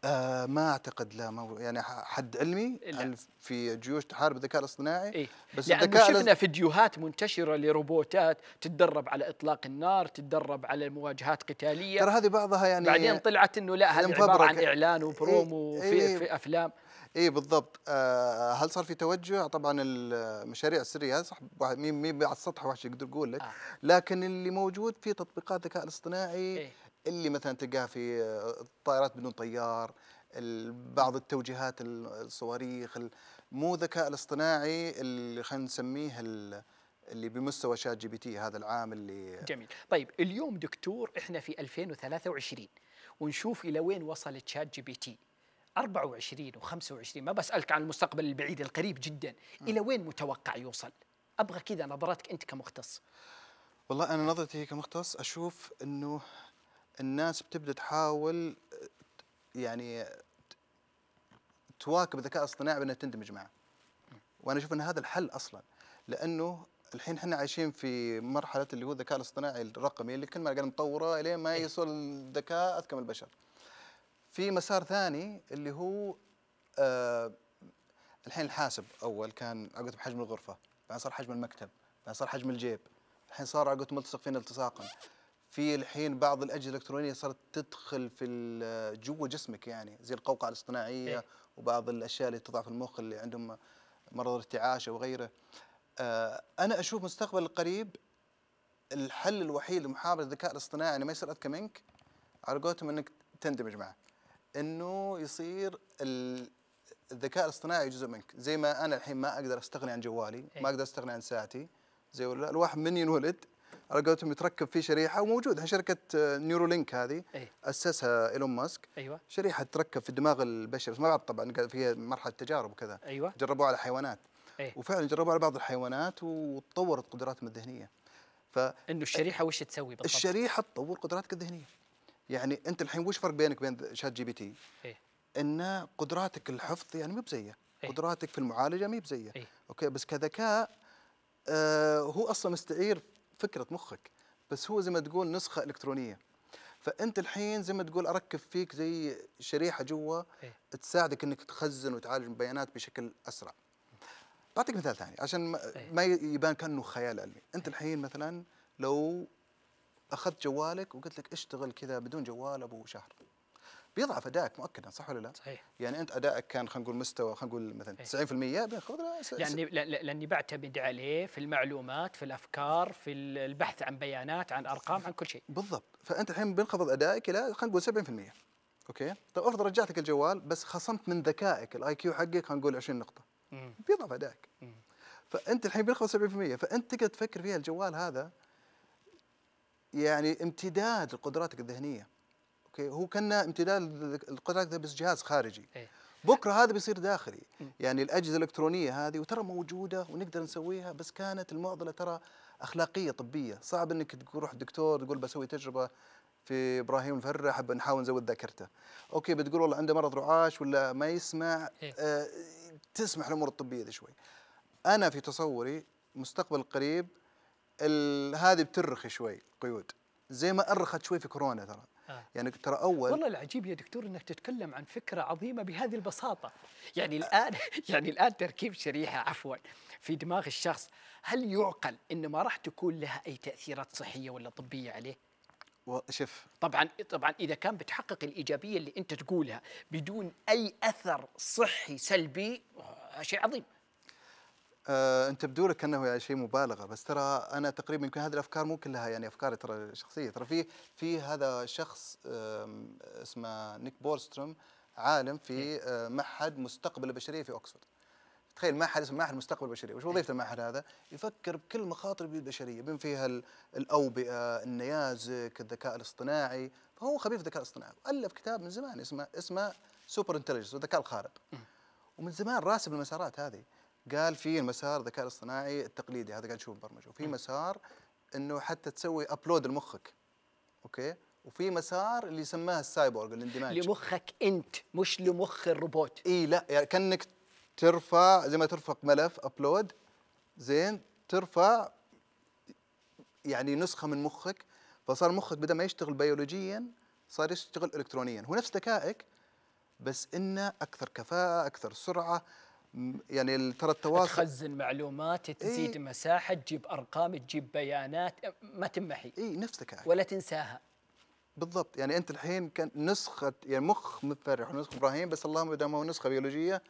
آه ما اعتقد لا ما يعني حد علمي لا. في جيوش تحارب الذكاء الاصطناعي إيه؟ بس لأنه الذكاء شفنا فيديوهات منتشره لروبوتات تتدرب على اطلاق النار تتدرب على مواجهات قتاليه ترى هذه بعضها يعني بعدين طلعت انه لا هذا عباره عن اعلان وبرومو إيه؟ إيه؟ في, افلام اي بالضبط آه هل صار في توجه طبعا المشاريع السريه صح صح مين على السطح واحد يقدر يقول لك آه. لكن اللي موجود في تطبيقات الذكاء الاصطناعي إيه؟ اللي مثلا تلقاها في الطائرات آه، بدون طيار بعض التوجيهات الصواريخ مو ذكاء الاصطناعي اللي خلينا نسميه اللي بمستوى شات جي بي تي هذا العام اللي جميل طيب اليوم دكتور احنا في 2023 ونشوف الى وين وصل شات جي بي تي 24 و25 ما بسالك عن المستقبل البعيد القريب جدا الى وين متوقع يوصل ابغى كذا نظرتك انت كمختص والله انا نظرتي كمختص اشوف انه الناس بتبدا تحاول يعني تواكب الذكاء الاصطناعي بانها تندمج معه. وانا اشوف ان هذا الحل اصلا لانه الحين احنا عايشين في مرحله اللي هو الذكاء الاصطناعي الرقمي اللي كل ما قاعد نطوره الين ما إيه. يصل الذكاء اذكى من البشر. في مسار ثاني اللي هو آه الحين الحاسب اول كان عقد بحجم الغرفه، بعدين صار حجم المكتب، بعدين صار حجم الجيب، الحين صار عقد ملتصق فينا التصاقا، في الحين بعض الاجهزه الالكترونيه صارت تدخل في جوا جسمك يعني زي القوقعه الاصطناعيه إيه؟ وبعض الاشياء اللي تضع في المخ اللي عندهم مرض ارتعاش او غيره آه انا اشوف مستقبل القريب الحل الوحيد لمحاربه الذكاء الاصطناعي انه ما يصير اذكى منك على قولتهم انك تندمج معه انه يصير الذكاء الاصطناعي جزء منك زي ما انا الحين ما اقدر استغني عن جوالي إيه؟ ما اقدر استغني عن ساعتي زي الواحد من ينولد على قولتهم يتركب في شريحه وموجود شركه آه، نيورولينك هذه أيه؟ اسسها ايلون ماسك ايوه شريحه تركب في دماغ البشر بس ما بعد طبعا فيها مرحله تجارب وكذا ايوه جربوها على حيوانات أيه؟ وفعلا جربوها على بعض الحيوانات وتطورت قدراتهم الذهنيه ف انه الشريحه وش تسوي بالضبط؟ الشريحه تطور قدراتك الذهنيه يعني انت الحين وش فرق بينك وبين شات جي بي تي؟ أيه؟ ان قدراتك الحفظ يعني مو بزيه أي. قدراتك في المعالجه ما بزيه إيه. اوكي بس كذكاء آه هو اصلا مستعير فكره مخك بس هو زي ما تقول نسخه الكترونيه فانت الحين زي ما تقول اركب فيك زي شريحه جوا إيه. تساعدك انك تخزن وتعالج البيانات بشكل اسرع بعطيك مثال ثاني عشان ما إيه. يبان كانه خيال علمي انت إيه. الحين مثلا لو اخذت جوالك وقلت لك اشتغل كذا بدون جوال ابو شهر بيضعف ادائك مؤكدا صح ولا لا؟ صحيح يعني انت ادائك كان خلينا نقول مستوى خلينا نقول مثلا 90% إيه. بياخذ لاني لاني بعتمد عليه في المعلومات في الافكار في البحث عن بيانات عن ارقام عن كل شيء بالضبط فانت الحين بينخفض ادائك الى خلينا نقول 70% اوكي طيب افرض رجعت لك الجوال بس خصمت من ذكائك الاي كيو حقك خلينا نقول 20 نقطه بيضعف ادائك فانت الحين بينخفض 70% فانت تقدر تفكر فيها الجوال هذا يعني امتداد لقدراتك الذهنيه اوكي هو كان امتداد القطاع ده بس جهاز خارجي إيه؟ بكره هذا بيصير داخلي يعني الاجهزه الالكترونيه هذه وترى موجوده ونقدر نسويها بس كانت المعضله ترى اخلاقيه طبيه صعب انك تروح دكتور تقول بسوي تجربه في ابراهيم الفره حب نحاول نزود ذاكرته اوكي بتقول والله عنده مرض رعاش ولا ما يسمع إيه؟ آه تسمح الامور الطبيه ذي شوي انا في تصوري مستقبل قريب هذه بترخي شوي قيود زي ما ارخت شوي في كورونا ترى آه. يعني ترى اول والله العجيب يا دكتور انك تتكلم عن فكره عظيمه بهذه البساطه يعني الان (laughs) يعني الان تركيب شريحه عفوا في دماغ الشخص هل يعقل ان ما راح تكون لها اي تاثيرات صحيه ولا طبيه عليه وشف طبعا طبعا اذا كان بتحقق الايجابيه اللي انت تقولها بدون اي اثر صحي سلبي آه، شيء عظيم آه، انت انت لك انه يعني شيء مبالغه بس ترى انا تقريبا يمكن هذه الافكار مو كلها يعني افكاري ترى شخصيه ترى في في هذا شخص اسمه نيك بورستروم عالم في إيه. آه، معهد مستقبل البشريه في اوكسفورد تخيل معهد اسمه معهد مستقبل البشريه، وش وظيفه المعهد هذا؟ يفكر بكل مخاطر البشريه، بما فيها الاوبئه، النيازك، الذكاء الاصطناعي، فهو خبير في الذكاء الاصطناعي، والف كتاب من زمان اسمه اسمه سوبر انتليجنس الذكاء الخارق. ومن زمان راسب المسارات هذه، قال في المسار الذكاء الاصطناعي التقليدي هذا قاعد نشوفه برمجه وفي مسار انه حتى تسوي ابلود لمخك اوكي وفي مسار اللي سماه السايبورغ الاندماج لمخك انت مش لمخ الروبوت اي لا يعني كانك ترفع زي ما ترفع ملف ابلود زين ترفع يعني نسخه من مخك فصار مخك بدل ما يشتغل بيولوجيا صار يشتغل الكترونيا هو نفس ذكائك بس انه اكثر كفاءه اكثر سرعه يعني ترى التواصل تخزن معلومات إيه. تزيد إيه؟ مساحه تجيب ارقام تجيب بيانات ما تمحي اي نفسك يعني. ولا تنساها بالضبط يعني انت الحين كان نسخه يعني مخ متفرح ونسخه ابراهيم بس اللهم دام هو نسخه بيولوجيه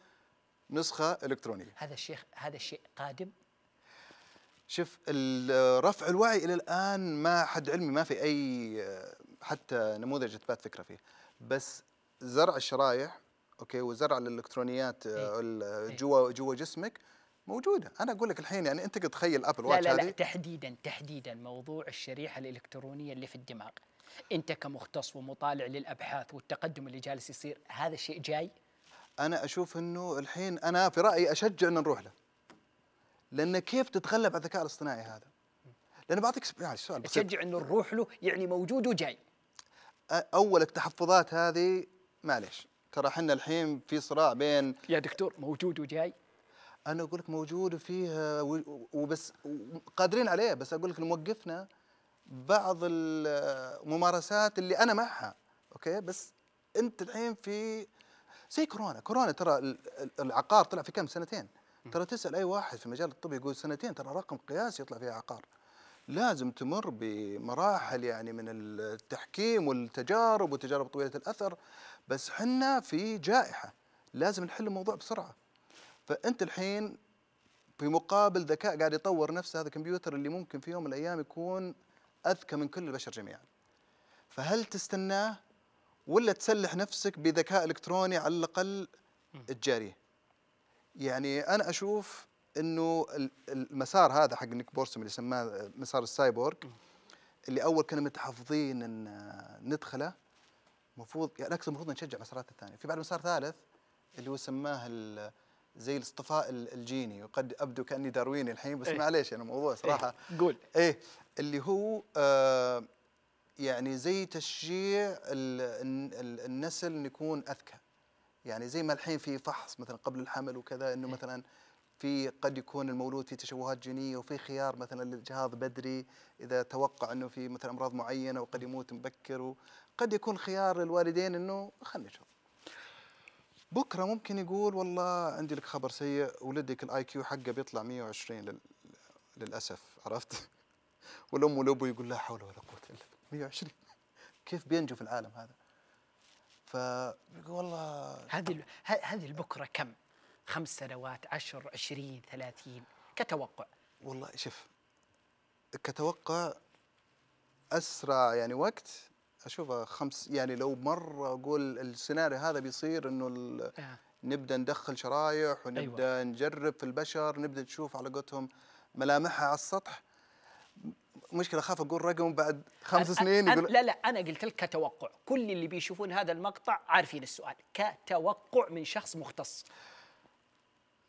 نسخه الكترونيه هذا الشيخ هذا الشيء قادم شوف رفع الوعي الى الان ما حد علمي ما في اي حتى نموذج اثبات فكره فيه بس زرع الشرايح اوكي وزرع الالكترونيات آه، إيه، آه، إيه. جوا جوا جسمك موجوده انا اقول لك الحين يعني انت تخيل ابل واتش لا لا, لا تحديدا تحديدا موضوع الشريحه الالكترونيه اللي في الدماغ انت كمختص ومطالع للابحاث والتقدم اللي جالس يصير هذا الشيء جاي انا اشوف انه الحين انا في رايي اشجع ان نروح له لان كيف تتغلب على الذكاء الاصطناعي هذا لان بعطيك يعني سؤال بسيط تشجع انه نروح له يعني موجود وجاي اول التحفظات هذه معليش ترى احنا الحين في صراع بين يا دكتور موجود وجاي انا اقول لك موجود وفيه وبس قادرين عليه بس اقول لك موقفنا بعض الممارسات اللي انا معها اوكي بس انت الحين في زي كورونا كورونا ترى العقار طلع في كم سنتين ترى تسال اي واحد في مجال الطب يقول سنتين ترى رقم قياسي يطلع فيها عقار لازم تمر بمراحل يعني من التحكيم والتجارب وتجارب طويله الاثر بس حنا في جائحه لازم نحل الموضوع بسرعه فانت الحين في مقابل ذكاء قاعد يطور نفسه هذا الكمبيوتر اللي ممكن في يوم من الايام يكون اذكى من كل البشر جميعا فهل تستناه ولا تسلح نفسك بذكاء الكتروني على الاقل تجاريه يعني انا اشوف انه المسار هذا حق نيك بورسم اللي سماه مسار السايبورغ اللي اول كنا متحفظين ان ندخله المفروض يعني العكس المفروض نشجع مسارات الثانيه في بعد مسار ثالث اللي هو سماه زي الاصطفاء الجيني وقد ابدو كاني دارويني الحين بس إيه؟ معليش يعني انا موضوع إيه، صراحه إيه؟ قول ايه اللي هو آه يعني زي تشجيع النسل انه يكون اذكى يعني زي ما الحين في فحص مثلا قبل الحمل وكذا انه إيه؟ مثلا في قد يكون المولود في تشوهات جينيه وفي خيار مثلا للجهاز بدري اذا توقع انه في مثلا امراض معينه وقد يموت مبكر قد يكون خيار للوالدين انه نشوف بكره ممكن يقول والله عندي لك خبر سيء ولدك الاي كيو حقه بيطلع 120 للاسف عرفت (laughs) والام والابو يقول لا حول ولا قوه الا بالله 120 (laughs) كيف بينجو في العالم هذا ف والله هذه هذه البكره كم خمس سنوات عشر عشرين ثلاثين كتوقع والله شوف كتوقع اسرع يعني وقت اشوفها خمس يعني لو مره اقول السيناريو هذا بيصير انه آه. نبدا ندخل شرايح ونبدا أيوة. نجرب في البشر نبدا نشوف على قولتهم ملامحها على السطح مشكله اخاف اقول رقم بعد خمس أنا سنين يقول لا لا انا قلت لك كتوقع كل اللي بيشوفون هذا المقطع عارفين السؤال كتوقع من شخص مختص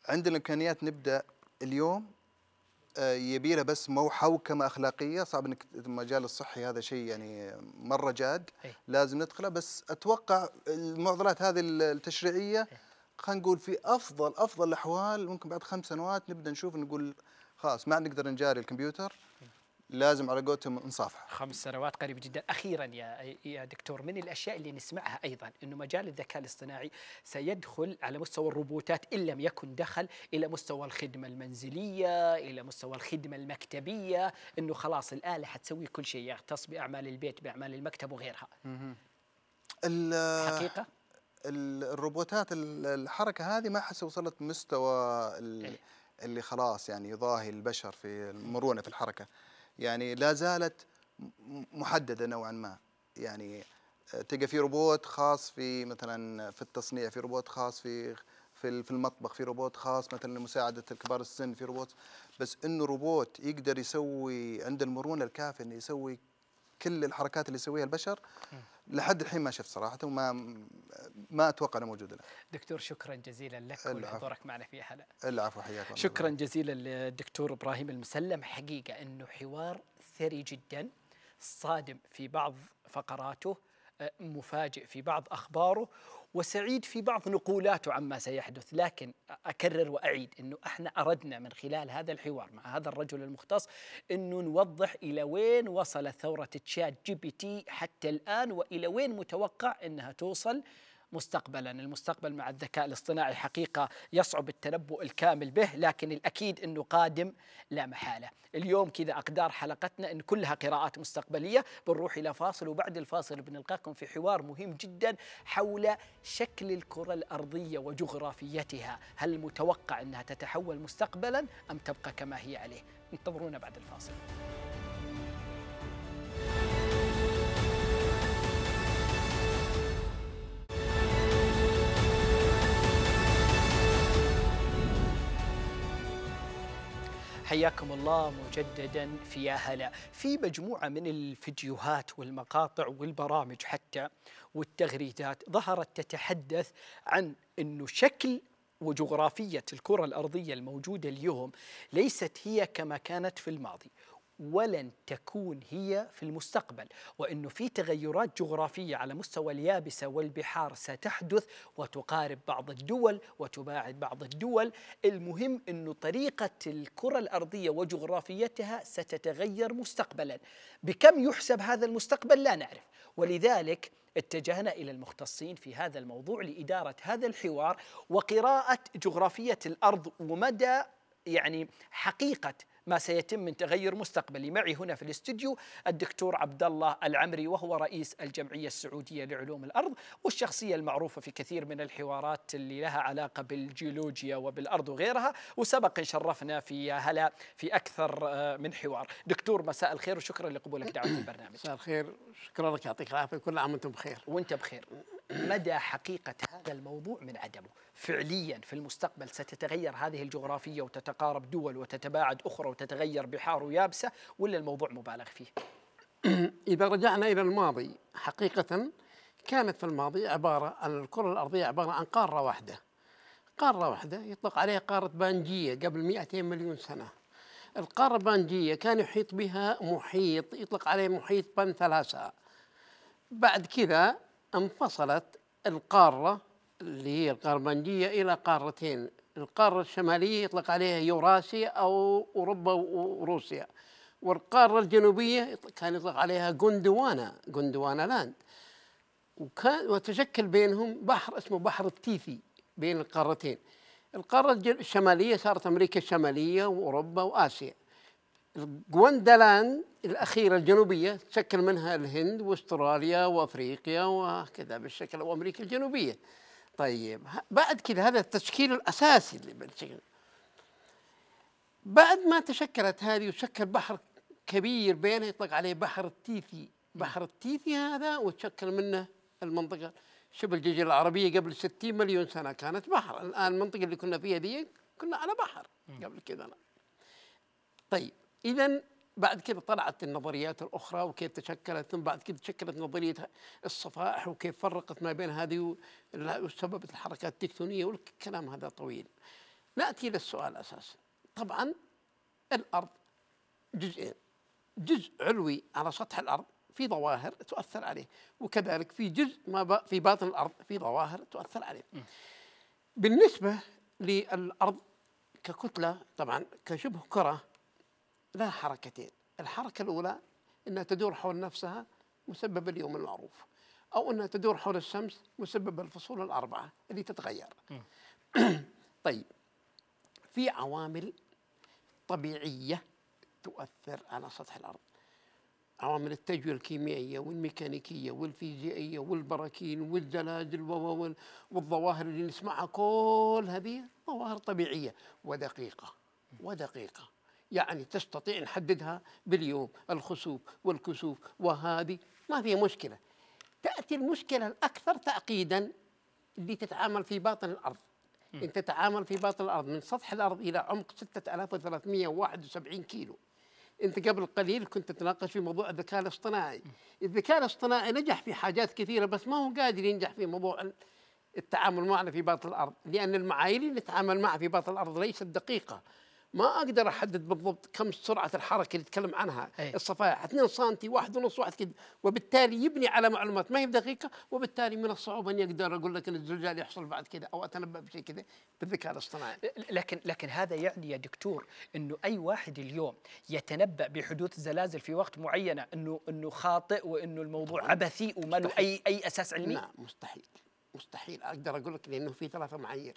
عندنا امكانيات نبدا اليوم يبيله بس مو حوكمه اخلاقيه صعب انك المجال الصحي هذا شيء يعني مره جاد إيه. لازم ندخله بس اتوقع المعضلات هذه التشريعيه إيه. خلينا نقول في افضل افضل الاحوال ممكن بعد خمس سنوات نبدا نشوف نقول خلاص ما نقدر نجاري الكمبيوتر لازم على قولتهم نصافحه. خمس سنوات قريب جدا، اخيرا يا يا دكتور من الاشياء اللي نسمعها ايضا انه مجال الذكاء الاصطناعي سيدخل على مستوى الروبوتات ان لم يكن دخل الى مستوى الخدمه المنزليه، الى مستوى الخدمه المكتبيه، انه خلاص الاله حتسوي كل شيء يختص يعني باعمال البيت، باعمال المكتب وغيرها. حقيقه؟ الروبوتات الحركه هذه ما حس وصلت مستوى إيه. اللي خلاص يعني يضاهي البشر في المرونه في الحركه. يعني لا زالت محدده نوعا ما يعني آه، تلقى في روبوت خاص في مثلا في التصنيع في روبوت خاص في في في المطبخ في روبوت خاص مثلا لمساعده الكبار السن في روبوت بس انه روبوت يقدر يسوي عند المرونه الكافيه انه يسوي كل الحركات اللي يسويها البشر لحد الحين ما شفت صراحه وما ما اتوقع انه موجود الان. دكتور شكرا جزيلا لك ولحضورك معنا في هلا. العفو حياك شكرا جزيلا للدكتور ابراهيم المسلم حقيقه انه حوار ثري جدا صادم في بعض فقراته مفاجئ في بعض اخباره وسعيد في بعض نقولاته عما سيحدث لكن أكرر وأعيد أنه احنا أردنا من خلال هذا الحوار مع هذا الرجل المختص أنه نوضح إلى وين وصلت ثورة تشات جي بي تي حتى الآن وإلى وين متوقع أنها توصل مستقبلا المستقبل مع الذكاء الاصطناعي حقيقة يصعب التنبؤ الكامل به لكن الأكيد أنه قادم لا محالة اليوم كذا أقدار حلقتنا أن كلها قراءات مستقبلية بنروح إلى فاصل وبعد الفاصل بنلقاكم في حوار مهم جدا حول شكل الكرة الأرضية وجغرافيتها هل متوقع أنها تتحول مستقبلا أم تبقى كما هي عليه انتظرونا بعد الفاصل حياكم الله مجددا في يا هلا في مجموعة من الفيديوهات والمقاطع والبرامج حتى والتغريدات ظهرت تتحدث عن أنه شكل وجغرافية الكرة الأرضية الموجودة اليوم ليست هي كما كانت في الماضي ولن تكون هي في المستقبل وأنه في تغيرات جغرافية على مستوى اليابسة والبحار ستحدث وتقارب بعض الدول وتباعد بعض الدول المهم أنه طريقة الكرة الأرضية وجغرافيتها ستتغير مستقبلا بكم يحسب هذا المستقبل لا نعرف ولذلك اتجهنا الى المختصين في هذا الموضوع لاداره هذا الحوار وقراءه جغرافيه الارض ومدى يعني حقيقه ما سيتم من تغير مستقبلي معي هنا في الاستديو الدكتور عبد الله العمري وهو رئيس الجمعية السعودية لعلوم الأرض والشخصية المعروفة في كثير من الحوارات اللي لها علاقة بالجيولوجيا وبالأرض وغيرها وسبق شرفنا في هلا في أكثر آه، من حوار دكتور مساء الخير وشكرا لقبولك دعوة البرنامج مساء الخير شكرا لك يعطيك العافية كل عام وانتم بخير وانت بخير مدى حقيقة هذا الموضوع من عدمه فعليا في المستقبل ستتغير هذه الجغرافية وتتقارب دول وتتباعد أخرى وتتغير بحار ويابسة ولا الموضوع مبالغ فيه (clears throat) إذا رجعنا إلى الماضي حقيقة كانت في الماضي عبارة الكرة الأرضية عبارة عن قارة واحدة قارة واحدة يطلق عليها قارة بانجية قبل 200 مليون سنة القارة البانجية كان يحيط بها محيط يطلق عليه محيط بنثلاسا بعد كذا انفصلت القارة اللي هي القرمنجية إلى قارتين القارة الشمالية يطلق عليها يوراسيا أو أوروبا وروسيا والقارة الجنوبية كان يطلق عليها غوندوانا غوندوانا لاند وكان وتشكل بينهم بحر اسمه بحر التيثي بين القارتين القارة الشمالية صارت أمريكا الشمالية وأوروبا وآسيا جواندالان الأخيرة الجنوبية تشكل منها الهند واستراليا وأفريقيا وهكذا بالشكل وأمريكا الجنوبية طيب بعد كذا هذا التشكيل الأساسي اللي بالشكل بعد ما تشكلت هذه وتشكل بحر كبير بينه يطلق عليه بحر التيثي بحر التيثي هذا وتشكل منه المنطقة شبه الجزيرة العربية قبل 60 مليون سنة كانت بحر الآن المنطقة اللي كنا فيها دي كنا على بحر قبل كذا طيب اذا بعد كده طلعت النظريات الاخرى وكيف تشكلت ثم بعد كده تشكلت نظريه الصفائح وكيف فرقت ما بين هذه وسببت الحركات التكتونيه والكلام هذا طويل. ناتي الى السؤال الاساسي. طبعا الارض جزئين جزء علوي على سطح الارض في ظواهر تؤثر عليه وكذلك في جزء ما في باطن الارض في ظواهر تؤثر عليه. بالنسبه للارض ككتله طبعا كشبه كره لها حركتين الحركة الأولى أنها تدور حول نفسها مسبب اليوم المعروف أو أنها تدور حول الشمس مسبب الفصول الأربعة اللي تتغير (clears throat) طيب في عوامل طبيعية تؤثر على سطح الأرض عوامل التجوية الكيميائية والميكانيكية والفيزيائية والبراكين والزلازل والظواهر اللي نسمعها كل هذه ظواهر طبيعية ودقيقة ودقيقة يعني تستطيع نحددها باليوم الخسوف والكسوف وهذه ما في مشكلة تأتي المشكلة الأكثر تعقيدا اللي تتعامل في باطن الأرض أنت تتعامل في باطن الأرض من سطح الأرض إلى عمق 6371 كيلو أنت قبل قليل كنت تتناقش في موضوع الذكاء الاصطناعي الذكاء الاصطناعي نجح في حاجات كثيرة بس ما هو قادر ينجح في موضوع التعامل معنا في باطن الأرض لأن المعايير اللي نتعامل معها في باطن الأرض ليست دقيقة ما اقدر احدد بالضبط كم سرعه الحركه اللي تكلم عنها أي. الصفائح 2 سم 1 ونص واحد كذا وبالتالي يبني على معلومات ما هي دقيقه وبالتالي من الصعوبه اني اقدر اقول لك ان الزلزال يحصل بعد كذا او اتنبا بشيء كذا بالذكاء الاصطناعي لكن لكن هذا يعني يا دكتور انه اي واحد اليوم يتنبا بحدوث زلازل في وقت معينه انه انه خاطئ وانه الموضوع عبثي وما له اي اي اساس علمي لا مستحيل مستحيل اقدر اقول لك لانه في ثلاثه معايير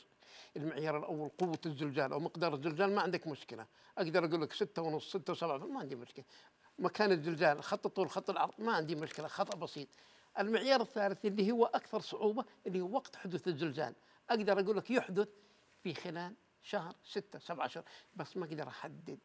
المعيار الاول قوه الزلزال او مقدار الزلزال ما عندك مشكله اقدر اقول لك 6 ونص 6 و7 ما عندي مشكله مكان الزلزال خط الطول خط العرض ما عندي مشكله خطا بسيط المعيار الثالث اللي هو اكثر صعوبه اللي هو وقت حدوث الزلزال اقدر اقول لك يحدث في خلال شهر 6 7 اشهر بس ما اقدر احدد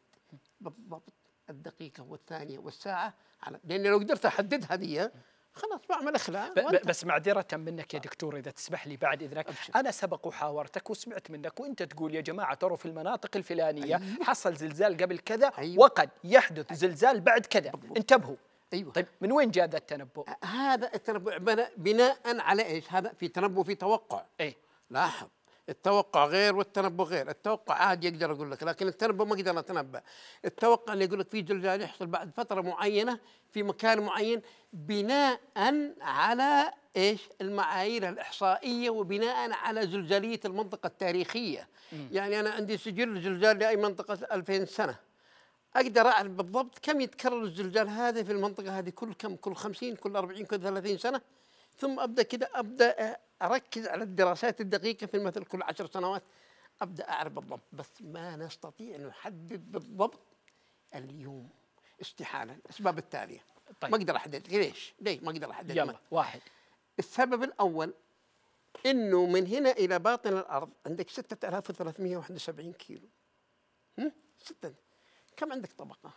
بالضبط الدقيقه والثانيه والساعه على لاني لو قدرت احددها دي خلاص بعمل اخلاء بس معذره منك يا دكتور اذا تسمح لي بعد اذنك أبشر. انا سبق وحاورتك وسمعت منك وانت تقول يا جماعه ترى في المناطق الفلانيه أيوه. حصل زلزال قبل كذا أيوه. وقد يحدث أيوه. زلزال بعد كذا انتبهوا ايوه طيب من وين جاء هذا التنبؤ؟ هذا التنبؤ بناء على ايش؟ هذا في تنبؤ في توقع ايه لاحظ التوقع غير والتنبؤ غير التوقع عادي يقدر اقول لك لكن التنبؤ ما اقدر اتنبا التوقع اللي يقول لك في زلزال يحصل بعد فتره معينه في مكان معين بناء على ايش المعايير الاحصائيه وبناء على زلزاليه المنطقه التاريخيه م. يعني انا عندي سجل زلزال لاي منطقه 2000 سنه اقدر اعرف بالضبط كم يتكرر الزلزال هذا في المنطقه هذه كل كم كل 50 كل 40 كل 30 سنه ثم ابدا كده ابدا اركز على الدراسات الدقيقه في مثل كل عشر سنوات ابدا اعرف بالضبط بس ما نستطيع ان نحدد بالضبط اليوم استحاله الاسباب التاليه طيب. ما اقدر احدد ليش؟ ليه ما اقدر احدد يلا واحد السبب الاول انه من هنا الى باطن الارض عندك 6371 كيلو هم؟ ستة كم عندك طبقه؟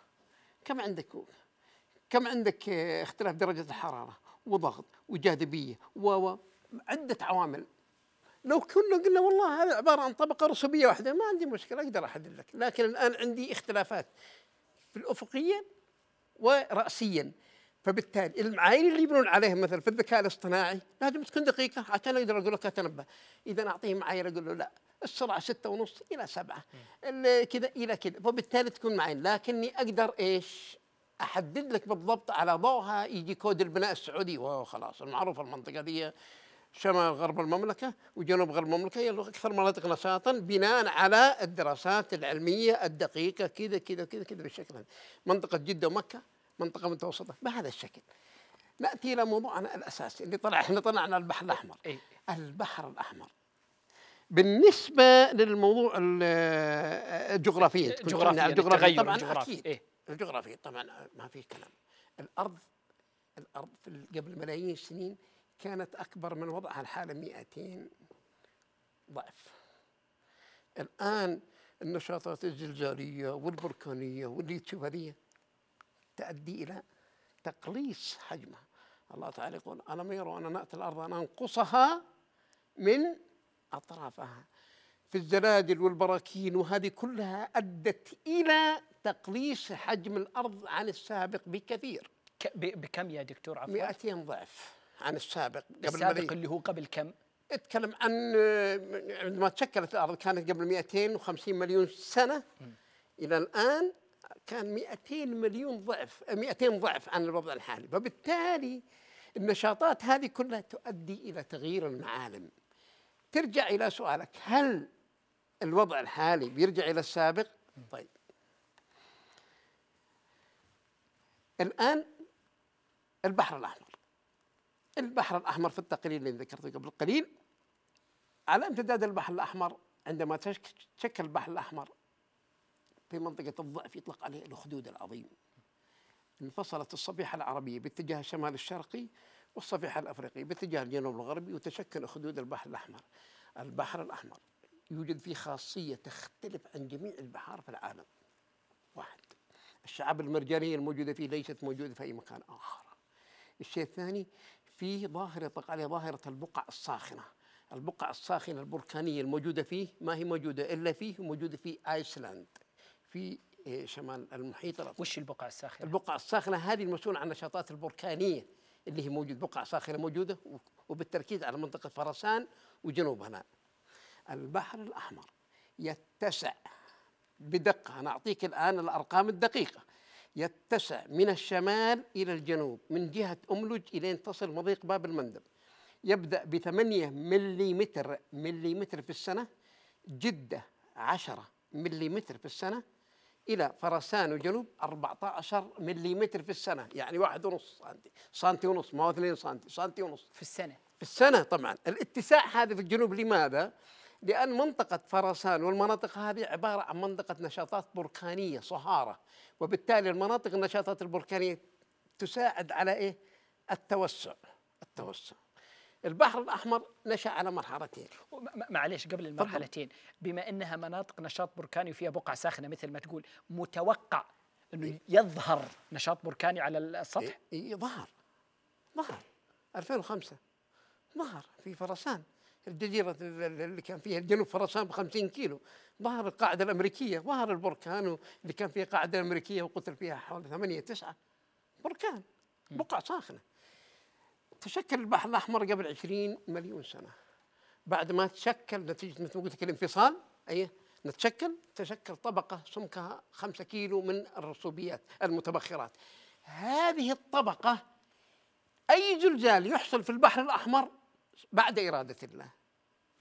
كم عندك كم عندك آه، اختلاف درجه الحراره وضغط وجاذبيه و و عده عوامل لو كنا قلنا والله هذا عباره عن طبقه رسوبيه واحده ما عندي مشكله اقدر احدد لك لكن الان عندي اختلافات في الافقيه وراسيا فبالتالي المعايير اللي يبنون عليها مثلا في الذكاء الاصطناعي لازم تكون دقيقه عشان اقدر اقول لك اتنبه اذا اعطيه معايير اقول له لا السرعه ستة ونص الى سبعة كذا الى كذا فبالتالي تكون معايير لكني اقدر ايش احدد لك بالضبط على ضوءها يجي كود البناء السعودي وخلاص المعروف المنطقه دي شمال غرب المملكة وجنوب غرب المملكة هي أكثر مناطق نشاطا بناء على الدراسات العلمية الدقيقة كذا كذا كذا كذا بالشكل هذا منطقة جدة ومكة منطقة متوسطة بهذا الشكل نأتي إلى موضوعنا الأساسي اللي طلع احنا طلعنا البحر الأحمر البحر الأحمر بالنسبة للموضوع الجغرافية يعني الجغرافية الجغرافية طبعا الجغرافية. أكيد إيه؟ الجغرافية طبعا ما في كلام الأرض الأرض قبل ملايين السنين كانت أكبر من وضعها الحالي 200 ضعف الآن النشاطات الزلزالية والبركانية واللي دي تؤدي إلى تقليص حجمها الله تعالى يقول ألم يروا أن نأتي الأرض ننقصها من أطرافها في الزلازل والبراكين وهذه كلها أدت إلى تقليص حجم الأرض عن السابق بكثير بكم يا دكتور عفوا؟ 200 ضعف عن السابق قبل السابق اللي هو قبل كم؟ اتكلم عن عندما تشكلت الارض كانت قبل 250 مليون سنه م. الى الان كان 200 مليون ضعف 200 ضعف عن الوضع الحالي فبالتالي النشاطات هذه كلها تؤدي الى تغيير المعالم ترجع الى سؤالك هل الوضع الحالي بيرجع الى السابق طيب الان البحر الاحمر البحر الأحمر في التقرير اللي ذكرته قبل قليل على امتداد البحر الأحمر عندما تشكل البحر الأحمر في منطقة الضعف يطلق عليه الخدود العظيم انفصلت الصفيحة العربية باتجاه الشمال الشرقي والصفيحة الأفريقية باتجاه الجنوب الغربي وتشكل خدود البحر الأحمر البحر الأحمر يوجد فيه خاصية تختلف عن جميع البحار في العالم واحد الشعاب المرجانية الموجودة فيه ليست موجودة في أي مكان آخر الشيء الثاني فيه ظاهرة يطلق عليه ظاهرة البقع الساخنة البقع الساخنة البركانية الموجودة فيه ما هي موجودة إلا فيه موجودة في آيسلاند في إيه، شمال المحيط الأطلسي وش البقع الساخنة؟ البقع الساخنة هذه المسؤولة عن النشاطات البركانية اللي هي موجودة بقع ساخنة موجودة وبالتركيز على منطقة فرسان وجنوب هنا البحر الأحمر يتسع بدقة أنا أعطيك الآن الأرقام الدقيقة يتسع من الشمال إلى الجنوب من جهة أملج إلى أن تصل مضيق باب المندب يبدأ بثمانية 8 مليمتر مليمتر في السنة جدة 10 مليمتر في السنة إلى فرسان وجنوب 14 مليمتر في السنة يعني واحد ونص سنتي سنتي ونص ما هو 2 سنتي سنتي ونص في السنة في السنة طبعا الاتساع هذا في الجنوب لماذا؟ لأن منطقة فرسان والمناطق هذه عبارة عن منطقة نشاطات بركانية صهارة وبالتالي المناطق النشاطات البركانية تساعد على إيه؟ التوسع التوسع البحر الأحمر نشأ على مرحلتين معليش قبل المرحلتين بما أنها مناطق نشاط بركاني وفيها بقع ساخنة مثل ما تقول متوقع أنه إيه. يظهر نشاط بركاني على السطح إيه، إيه، ظهر ظهر 2005 ظهر في فرسان الجزيرة اللي كان فيها الجنوب فرسان ب 50 كيلو ظهر القاعدة الأمريكية ظهر البركان اللي كان فيه قاعدة أمريكية وقتل فيها حوالي ثمانية تسعة بركان بقع ساخنة تشكل البحر الأحمر قبل 20 مليون سنة بعد ما تشكل نتيجة مثل ما قلت لك الانفصال أي نتشكل تشكل طبقة سمكها 5 كيلو من الرسوبيات المتبخرات هذه الطبقة أي زلزال يحصل في البحر الأحمر بعد إرادة الله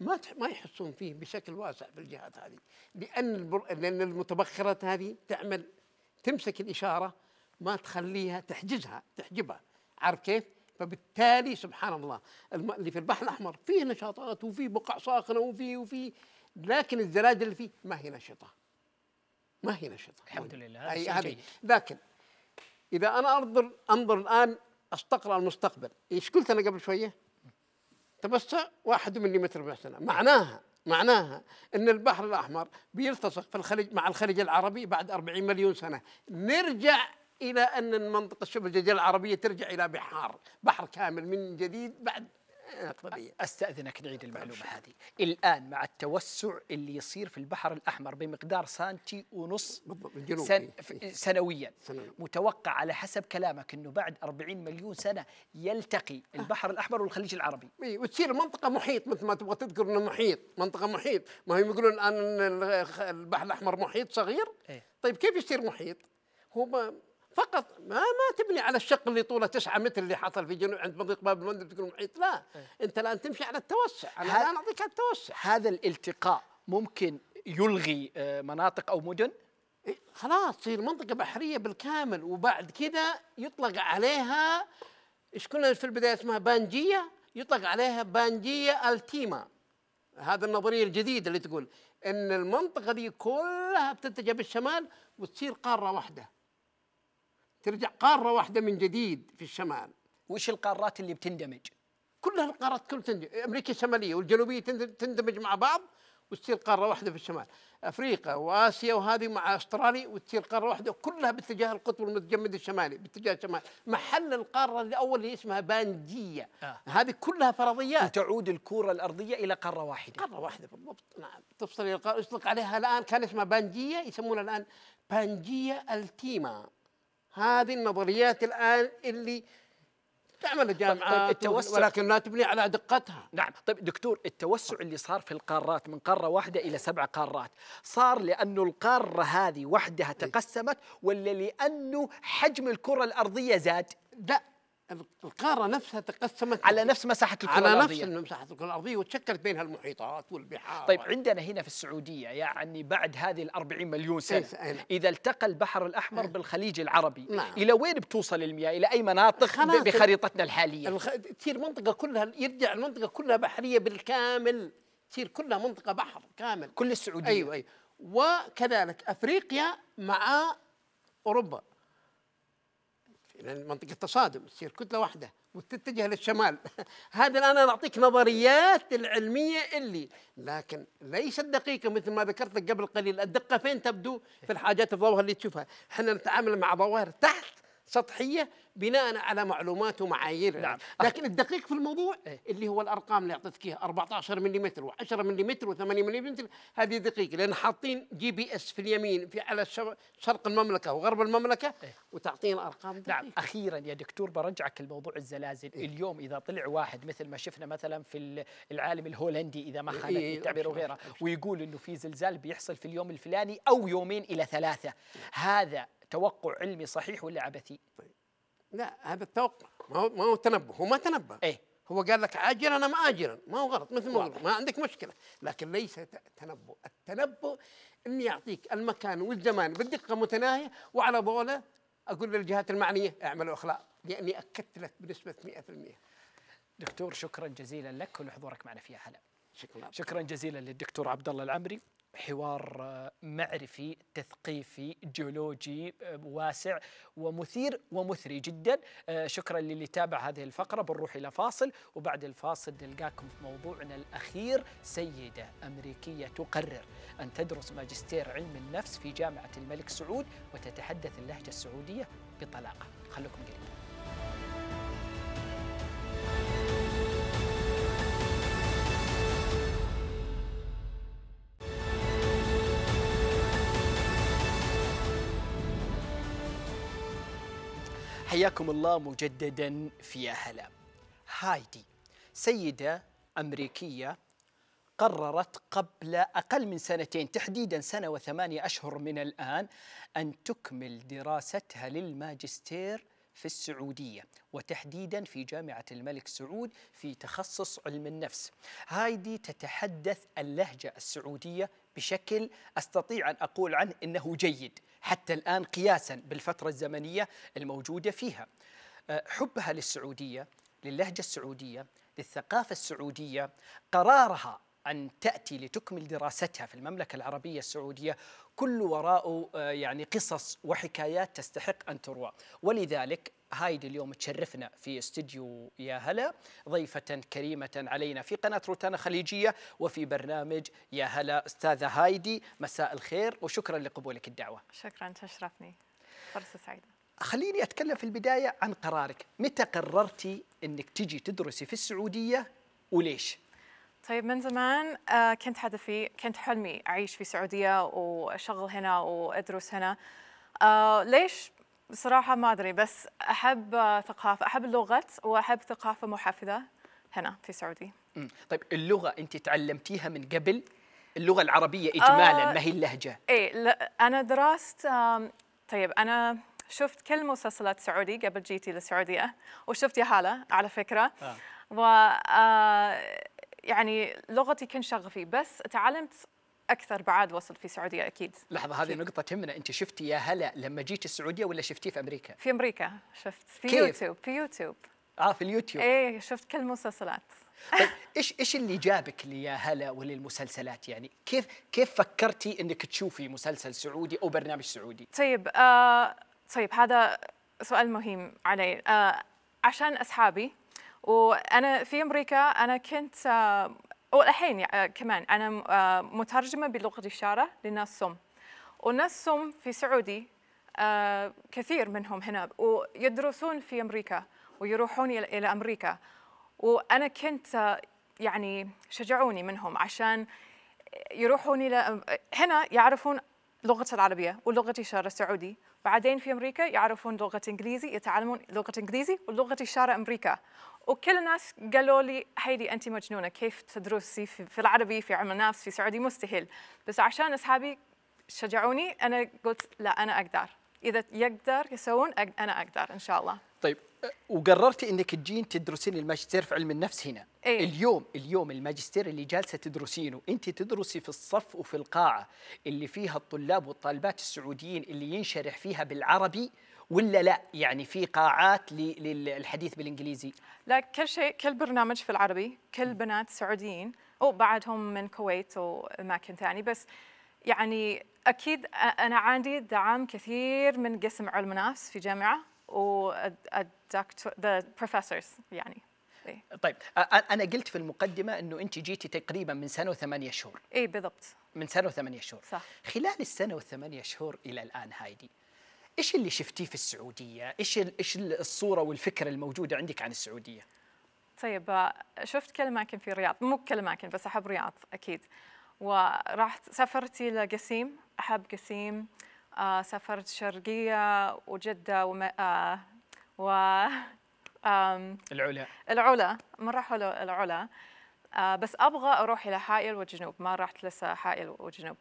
ما ما يحسون فيه بشكل واسع في الجهات هذه لأن لأن المتبخرات هذه تعمل تمسك الإشارة ما تخليها تحجزها تحجبها عارف كيف؟ فبالتالي سبحان الله اللي في البحر الأحمر فيه نشاطات وفيه بقع صاخنة وفيه وفيه لكن الزلازل اللي فيه ما هي نشطة ما هي نشطة الحمد لله أي هذه لكن إذا أنا أنظر أنظر الآن أستقرأ المستقبل إيش قلت أنا قبل شوية؟ تبسط واحد مليمتر بالسنة معناها معناها أن البحر الأحمر بيلتصق في الخليج مع الخليج العربي بعد 40 مليون سنة نرجع إلى أن المنطقة شبه الجزيرة العربية ترجع إلى بحار بحر كامل من جديد بعد إيه، طبيعي استاذنك نعيد المعلومه هذه الان مع التوسع اللي يصير في البحر الاحمر بمقدار سنتي ونص سن إيه. سنويا متوقع على حسب كلامك انه بعد 40 مليون سنه يلتقي آه. البحر الاحمر والخليج العربي إيه، وتصير منطقه محيط مثل ما تبغى تذكر انه محيط منطقه محيط ما هم يقولون الان البحر الاحمر محيط صغير طيب كيف يصير محيط هو فقط ما ما تبني على الشق اللي طوله 9 متر اللي حصل في جنوب عند مضيق باب المندب تقول محيط لا إيه. انت الان تمشي على التوسع انا الان اعطيك التوسع هذا الالتقاء ممكن يلغي آه، مناطق او مدن إيه، خلاص تصير منطقه بحريه بالكامل وبعد كذا يطلق عليها ايش كنا في البدايه اسمها بانجيه يطلق عليها بانجيه التيما هذا النظريه الجديده اللي تقول ان المنطقه دي كلها بتتجه بالشمال وتصير قاره واحده ترجع قاره واحده من جديد في الشمال وش القارات اللي بتندمج؟ كلها القارات كل تندمج امريكا الشماليه والجنوبيه تندمج مع بعض وتصير قاره واحده في الشمال افريقيا واسيا وهذه مع استراليا وتصير قاره واحده كلها باتجاه القطب المتجمد الشمالي باتجاه الشمال محل القاره الاول اللي اسمها بانجيه آه. هذه كلها فرضيات وتعود الكره الارضيه الى قاره واحده قاره واحده بالضبط نعم تفصل الى القارة يطلق عليها الان كان اسمها بانجيه يسمونها الان بانجيه التيما هذه النظريات الان اللي تعمل الجامعات طيب، آه، التوسع طيب، ولكن لا تبني على دقتها نعم طيب دكتور التوسع اللي صار في القارات من قارة واحدة إلى سبع قارات صار لأنه القارة هذه وحدها إيه. تقسمت ولا لأنه حجم الكرة الأرضية زاد لا القاره نفسها تقسمت على نفس مساحه الكره على الارضيه على نفس مساحه الكره الارضيه وتشكلت بينها المحيطات والبحار طيب عندنا هنا في السعوديه يعني بعد هذه ال 40 مليون سنه إيه، إيه، نعم. اذا التقى البحر الاحمر إيه. بالخليج العربي نعم. الى وين بتوصل المياه الى اي مناطق بخريطتنا الحاليه الخ... تصير المنطقه كلها يرجع المنطقه كلها بحريه بالكامل تصير كلها منطقه بحر كامل كل السعوديه ايوه ايوه وكذلك افريقيا مع اوروبا لان منطقه تصادم تصير كتله واحده وتتجه للشمال (laughs) هذا الان انا اعطيك نظريات العلميه اللي لكن ليست دقيقه مثل ما ذكرت قبل قليل الدقه فين تبدو في الحاجات الظواهر اللي تشوفها احنا نتعامل مع ظواهر تحت سطحيه بناء على معلومات ومعايير نعم. لكن الدقيق في الموضوع إيه. اللي هو الارقام اللي اعطيتك اياها 14 ملم و10 ملم و8 ملم هذه دقيقه لان حاطين جي بي اس في اليمين في على شرق المملكه وغرب المملكه إيه؟ وتعطينا ارقام نعم. دقيقة. نعم اخيرا يا دكتور برجعك لموضوع الزلازل إيه؟ اليوم اذا طلع واحد مثل ما شفنا مثلا في العالم الهولندي اذا ما خانتني إيه التعبير وغيره ويقول انه في زلزال بيحصل في اليوم الفلاني او يومين الى ثلاثه إيه؟ هذا توقع علمي صحيح ولا عبثي؟ طيب. لا هذا التوقع ما هو ما هو تنبه هو ما تنبه ايه هو قال لك عاجلا ام اجلا ما هو غلط مثل ما قلت ما عندك مشكله لكن ليس تنبؤ التنبؤ اني اعطيك المكان والزمان بالدقه متناهيه وعلى بوله اقول للجهات المعنيه اعملوا اخلاء لاني اكدت لك بنسبه 100% دكتور شكرا جزيلا لك ولحضورك معنا في هلا شكرا شكرا جزيلا للدكتور عبد الله العمري حوار آه، معرفي تثقيفي جيولوجي آه، واسع ومثير ومثري جدا آه، شكرا للي تابع هذه الفقرة بنروح إلى فاصل وبعد الفاصل نلقاكم في موضوعنا الأخير سيدة أمريكية تقرر أن تدرس ماجستير علم النفس في جامعة الملك سعود وتتحدث اللهجة السعودية بطلاقة خلوكم قريب حياكم الله مجددا في يا هلا هايدي سيدة أمريكية قررت قبل أقل من سنتين تحديدا سنة وثمانية أشهر من الآن أن تكمل دراستها للماجستير في السعودية وتحديدا في جامعة الملك سعود في تخصص علم النفس هايدي تتحدث اللهجة السعودية بشكل استطيع ان اقول عنه انه جيد حتى الان قياسا بالفتره الزمنيه الموجوده فيها. أه، حبها للسعوديه، للهجه السعوديه، للثقافه السعوديه، قرارها أن تأتي لتكمل دراستها في المملكة العربية السعودية كل وراءه أه، يعني قصص وحكايات تستحق أن تروى ولذلك هايدي اليوم تشرفنا في استديو يا هلا ضيفة كريمة علينا في قناة روتانا خليجية وفي برنامج يا هلا أستاذة هايدي مساء الخير وشكرا لقبولك الدعوة شكرا تشرفني فرصة سعيدة خليني أتكلم في البداية عن قرارك متى قررتي أنك تجي تدرسي في السعودية وليش؟ طيب من زمان آه، كنت هدفي كنت حلمي أعيش في السعودية وأشغل هنا وأدرس هنا آه، ليش بصراحة ما أدري بس أحب ثقافة أحب اللغات وأحب ثقافة محفزة هنا في السعودية طيب اللغة أنت تعلمتيها من قبل اللغة العربية إجمالا آه ما هي اللهجة إيه لا أنا درست طيب أنا شفت كل مسلسلات سعودي قبل جيتي للسعودية وشفت يا هالة على فكرة آه. و آه، يعني لغتي كان شغفي بس تعلمت اكثر بعد وصل في السعوديه اكيد لحظه هذه نقطه تهمنا انت شفتي يا هلا لما جيت السعوديه ولا شفتيه في امريكا في امريكا شفت في كيف؟ يوتيوب في يوتيوب اه في اليوتيوب ايه شفت كل المسلسلات طيب ايش ايش اللي جابك ليا هلا وللمسلسلات يعني كيف كيف فكرتي انك تشوفي مسلسل سعودي او برنامج سعودي طيب آه طيب هذا سؤال مهم علي آه عشان اصحابي وانا في امريكا انا كنت آه والحين آه، كمان انا آه، مترجمه بلغه الاشاره لناس سم وناس سم في سعودي آه، كثير منهم هنا ويدرسون في امريكا ويروحون الى امريكا وانا كنت يعني شجعوني منهم عشان يروحون الى هنا يعرفون لغه العربيه ولغه الاشاره السعودي بعدين في امريكا يعرفون لغه انجليزي يتعلمون لغه انجليزي ولغه اشاره امريكا وكل الناس قالوا لي هيدي انت مجنونه كيف تدرسي في, العربي في علم النفس في سعودي مستحيل بس عشان اصحابي شجعوني انا قلت لا انا اقدر اذا يقدر يسوون انا اقدر ان شاء الله طيب وقررتي انك تجين تدرسين الماجستير في علم النفس هنا إيه؟ اليوم اليوم الماجستير اللي جالسه تدرسينه انت تدرسي في الصف وفي القاعه اللي فيها الطلاب والطالبات السعوديين اللي ينشرح فيها بالعربي ولا لا يعني في قاعات للحديث بالانجليزي لا كل شيء كل برنامج في العربي كل بنات سعوديين او بعدهم من الكويت واماكن ثانيه بس يعني اكيد انا عندي دعم كثير من قسم علم نفس في جامعه و ذا بروفيسورز يعني إيه. طيب انا قلت في المقدمه انه انت جيتي تقريبا من سنه وثمانية شهور اي بالضبط من سنه وثمانية شهور صح خلال السنه والثمانية شهور الى الان هايدي ايش اللي شفتيه في السعوديه؟ ايش ايش الصوره والفكره الموجوده عندك عن السعوديه؟ طيب آه، شفت كل اماكن في الرياض، مو كل اماكن بس احب الرياض اكيد. ورحت سافرتي لقسيم، احب قسيم، آه سافرت شرقيه وجده وم... آه و العلا العلا مرة حول العلا آه بس ابغى اروح الى حائل وجنوب، ما رحت لسه حائل وجنوب.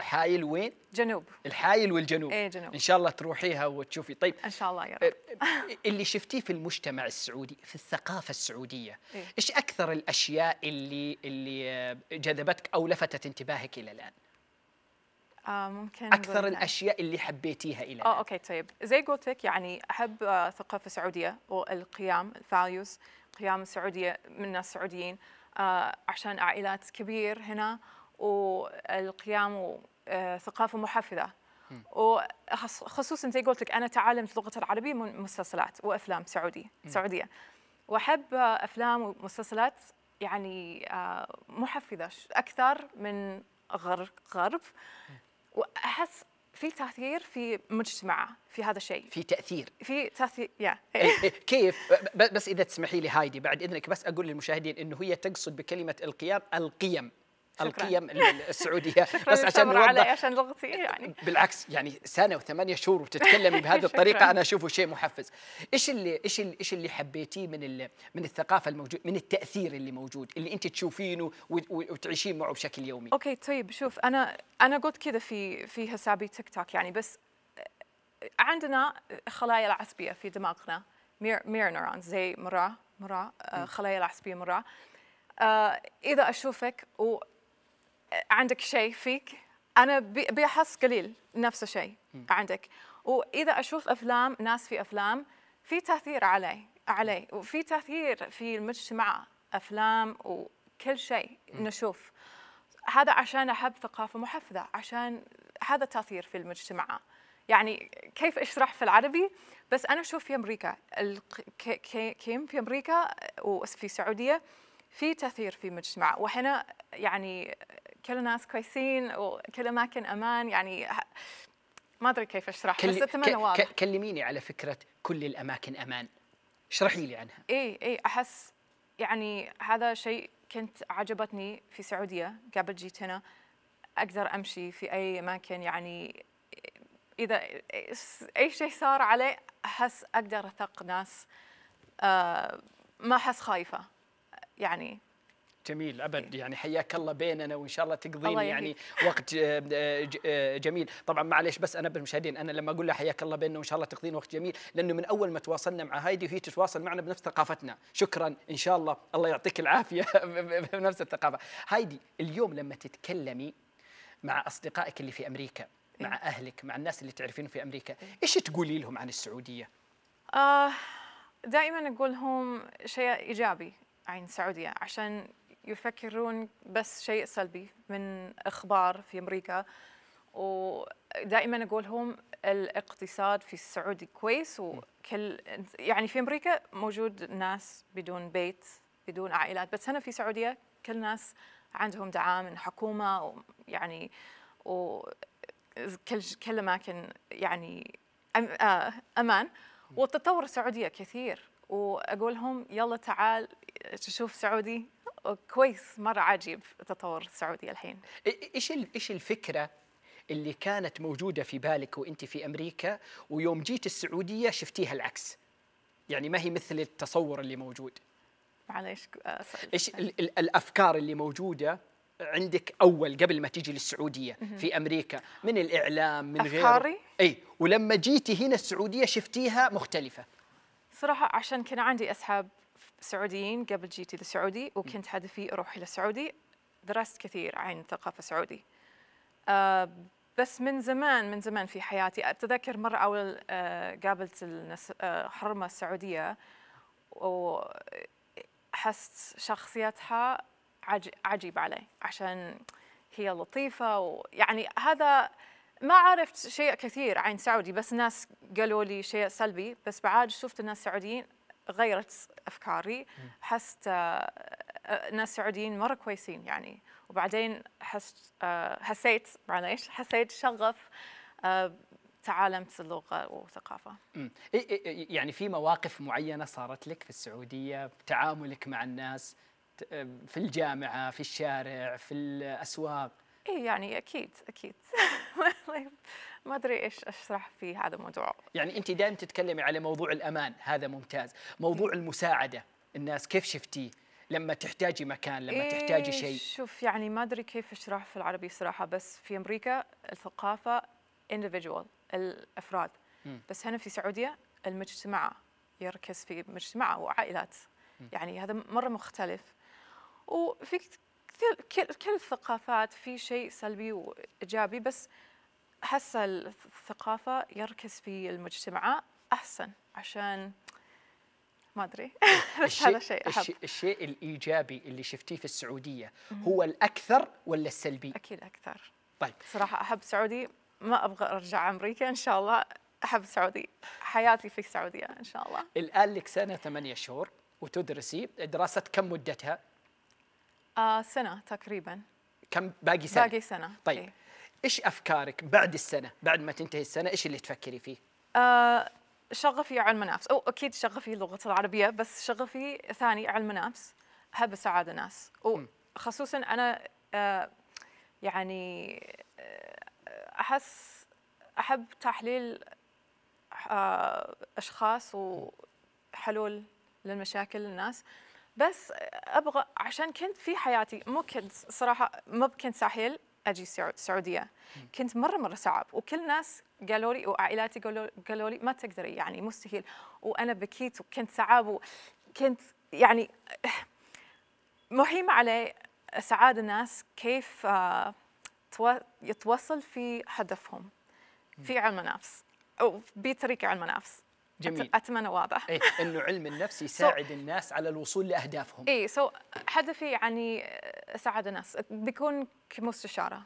حايل وين؟ جنوب الحايل والجنوب ايه جنوب ان شاء الله تروحيها وتشوفي طيب ان شاء الله يا رب آه، اللي شفتيه في المجتمع السعودي في الثقافه السعوديه إيه. ايش اكثر الاشياء اللي اللي آه، جذبتك او لفتت انتباهك الى الان؟ آه ممكن اكثر الاشياء اللي حبيتيها الى آه، الان اه اوكي طيب زي قلت لك يعني احب آه السعوديه والقيام الفاليوز قيام السعوديه من السعوديين آه عشان عائلات كبير هنا والقيام وثقافه آه، محفزه وخصوصا زي قلت لك انا تعلمت اللغه العربيه من مسلسلات وافلام سعوديه سعوديه واحب افلام ومسلسلات يعني آه، محفزه اكثر من غرب واحس في تاثير في مجتمع في هذا الشيء في تاثير في تاثير يا إيه، إيه، كيف بس اذا تسمحي لي هايدي بعد اذنك بس اقول للمشاهدين انه هي تقصد بكلمه القيام القيم القيم السعوديه (laughs) بس عشان نوضح علي عشان لغتي يعني (laughs) بالعكس يعني سنه وثمانيه شهور وتتكلمي (laughs) بهذه الطريقه انا اشوفه شيء محفز ايش اللي ايش اللي ايش اللي حبيتيه من من الثقافه الموجود من التاثير اللي موجود اللي انت تشوفينه وتعيشين معه بشكل يومي اوكي طيب شوف انا انا قلت كذا في في حسابي تيك توك يعني بس عندنا خلايا العصبيه في دماغنا مير مير نيرونز زي مره مره آه، خلايا العصبيه مره آه، اذا اشوفك و عندك شيء فيك انا بحس قليل نفس الشيء عندك واذا اشوف افلام ناس في افلام في تاثير علي علي وفي تاثير في المجتمع افلام وكل شيء نشوف هذا عشان احب ثقافه محفزه عشان هذا تاثير في المجتمع يعني كيف اشرح في العربي بس انا اشوف في امريكا كيم في امريكا وفي السعوديه في تاثير في المجتمع وهنا يعني كل الناس كويسين وكل اماكن امان يعني ما ادري كيف اشرح كل بس اتمنى واضح كلميني على فكره كل الاماكن امان اشرحي لي عنها اي اي احس يعني هذا شيء كنت عجبتني في السعوديه قبل جيت هنا اقدر امشي في اي اماكن يعني اذا اي شيء صار علي احس اقدر اثق ناس آه ما احس خايفه يعني جميل ابد يعني حياك الله بيننا وان شاء الله تقضين يعني وقت جميل طبعا معليش بس انا بالمشاهدين انا لما اقول لها حياك الله بيننا وان شاء الله تقضين وقت جميل لانه من اول ما تواصلنا مع هايدي وهي تتواصل معنا بنفس ثقافتنا شكرا ان شاء الله الله يعطيك العافيه (laughs) بنفس الثقافه هايدي اليوم لما تتكلمي مع اصدقائك اللي في امريكا إيه. مع اهلك مع الناس اللي تعرفينهم في امريكا ايش تقولي لهم عن السعوديه آه دائما اقول لهم شيء ايجابي عن السعوديه عشان يفكرون بس شيء سلبي من اخبار في امريكا ودائما اقولهم الاقتصاد في السعودي كويس وكل يعني في امريكا موجود ناس بدون بيت بدون عائلات بس هنا في السعوديه كل ناس عندهم دعم من حكومه ويعني وكل كل اماكن يعني آه، امان والتطور السعوديه كثير واقول لهم يلا تعال تشوف سعودي كويس مره عجيب تطور السعوديه الحين ايش ايش الفكره اللي كانت موجوده في بالك وانت في امريكا ويوم جيت السعوديه شفتيها العكس يعني ما هي مثل التصور اللي موجود معليش آه، ايش الافكار اللي موجوده عندك اول قبل ما تيجي للسعوديه في امريكا من الاعلام من غير افكاري اي ولما جيتي هنا السعوديه شفتيها مختلفه صراحه عشان كان عندي اصحاب سعوديين قبل جيتي للسعودي وكنت هدفي اروح الى السعودي درست كثير عن الثقافه السعودي أه بس من زمان من زمان في حياتي اتذكر مره اول أه قابلت الحرمه آه، السعوديه وحست شخصيتها عجيب علي عشان هي لطيفه ويعني هذا ما عرفت شيء كثير عن سعودي بس ناس قالوا لي شيء سلبي بس بعد شفت الناس السعوديين غيرت افكاري حست آه، آه، ناس سعوديين مره كويسين يعني وبعدين حس آه، حسيت معليش حسيت شغف تعلمت اللغه والثقافه. يعني في مواقف معينه صارت لك في السعوديه بتعاملك مع الناس في الجامعه، في الشارع، في الاسواق؟ ايه يعني اكيد اكيد (laughs) طيب، ما ادري ايش اشرح في هذا الموضوع يعني انت دائما تتكلمي على موضوع الامان هذا ممتاز موضوع المساعده الناس كيف شفتيه لما تحتاجي مكان لما إيه تحتاجي شيء شوف يعني ما ادري كيف اشرح في العربي صراحه بس في امريكا الثقافه individual الافراد م. بس هنا في السعوديه المجتمع يركز في مجتمع وعائلات م. يعني هذا مره مختلف وفي كل كل الثقافات في شيء سلبي وايجابي بس هسه الثقافه يركز في المجتمع احسن عشان ما ادري (laughs) بس هذا شيء أحب. الشيء, الشيء الايجابي اللي شفتيه في السعوديه هو الاكثر ولا السلبي؟ اكيد اكثر طيب صراحه احب سعودي ما ابغى ارجع امريكا ان شاء الله احب سعودي حياتي في السعوديه ان شاء الله الان لك سنه ثمانية شهور وتدرسي دراسه كم مدتها؟ آه سنة تقريبا كم باقي سنة؟ باقي سنة طيب إيه. ايش افكارك بعد السنة بعد ما تنتهي السنة ايش اللي تفكري فيه؟ آه شغفي علم النفس او اكيد شغفي اللغة العربية بس شغفي ثاني علم النفس هب سعادة ناس وخصوصا انا آه يعني آه، احس احب تحليل آه اشخاص وحلول للمشاكل للناس بس ابغى عشان كنت في حياتي مو كنت صراحه ما كنت سهل اجي السعوديه كنت مره مره صعب وكل الناس قالوا لي وعائلاتي قالوا لي ما تقدري يعني مستحيل وانا بكيت وكنت صعب وكنت يعني (sniffs) مهيمة علي سعاد الناس كيف آه، يتوصل في هدفهم في علم النفس او بطريقه علم النفس جميل اتمنى واضح إيه انه علم النفس (laughs) يساعد so الناس على الوصول لاهدافهم اي سو so هدفي يعني اساعد الناس بيكون كمستشاره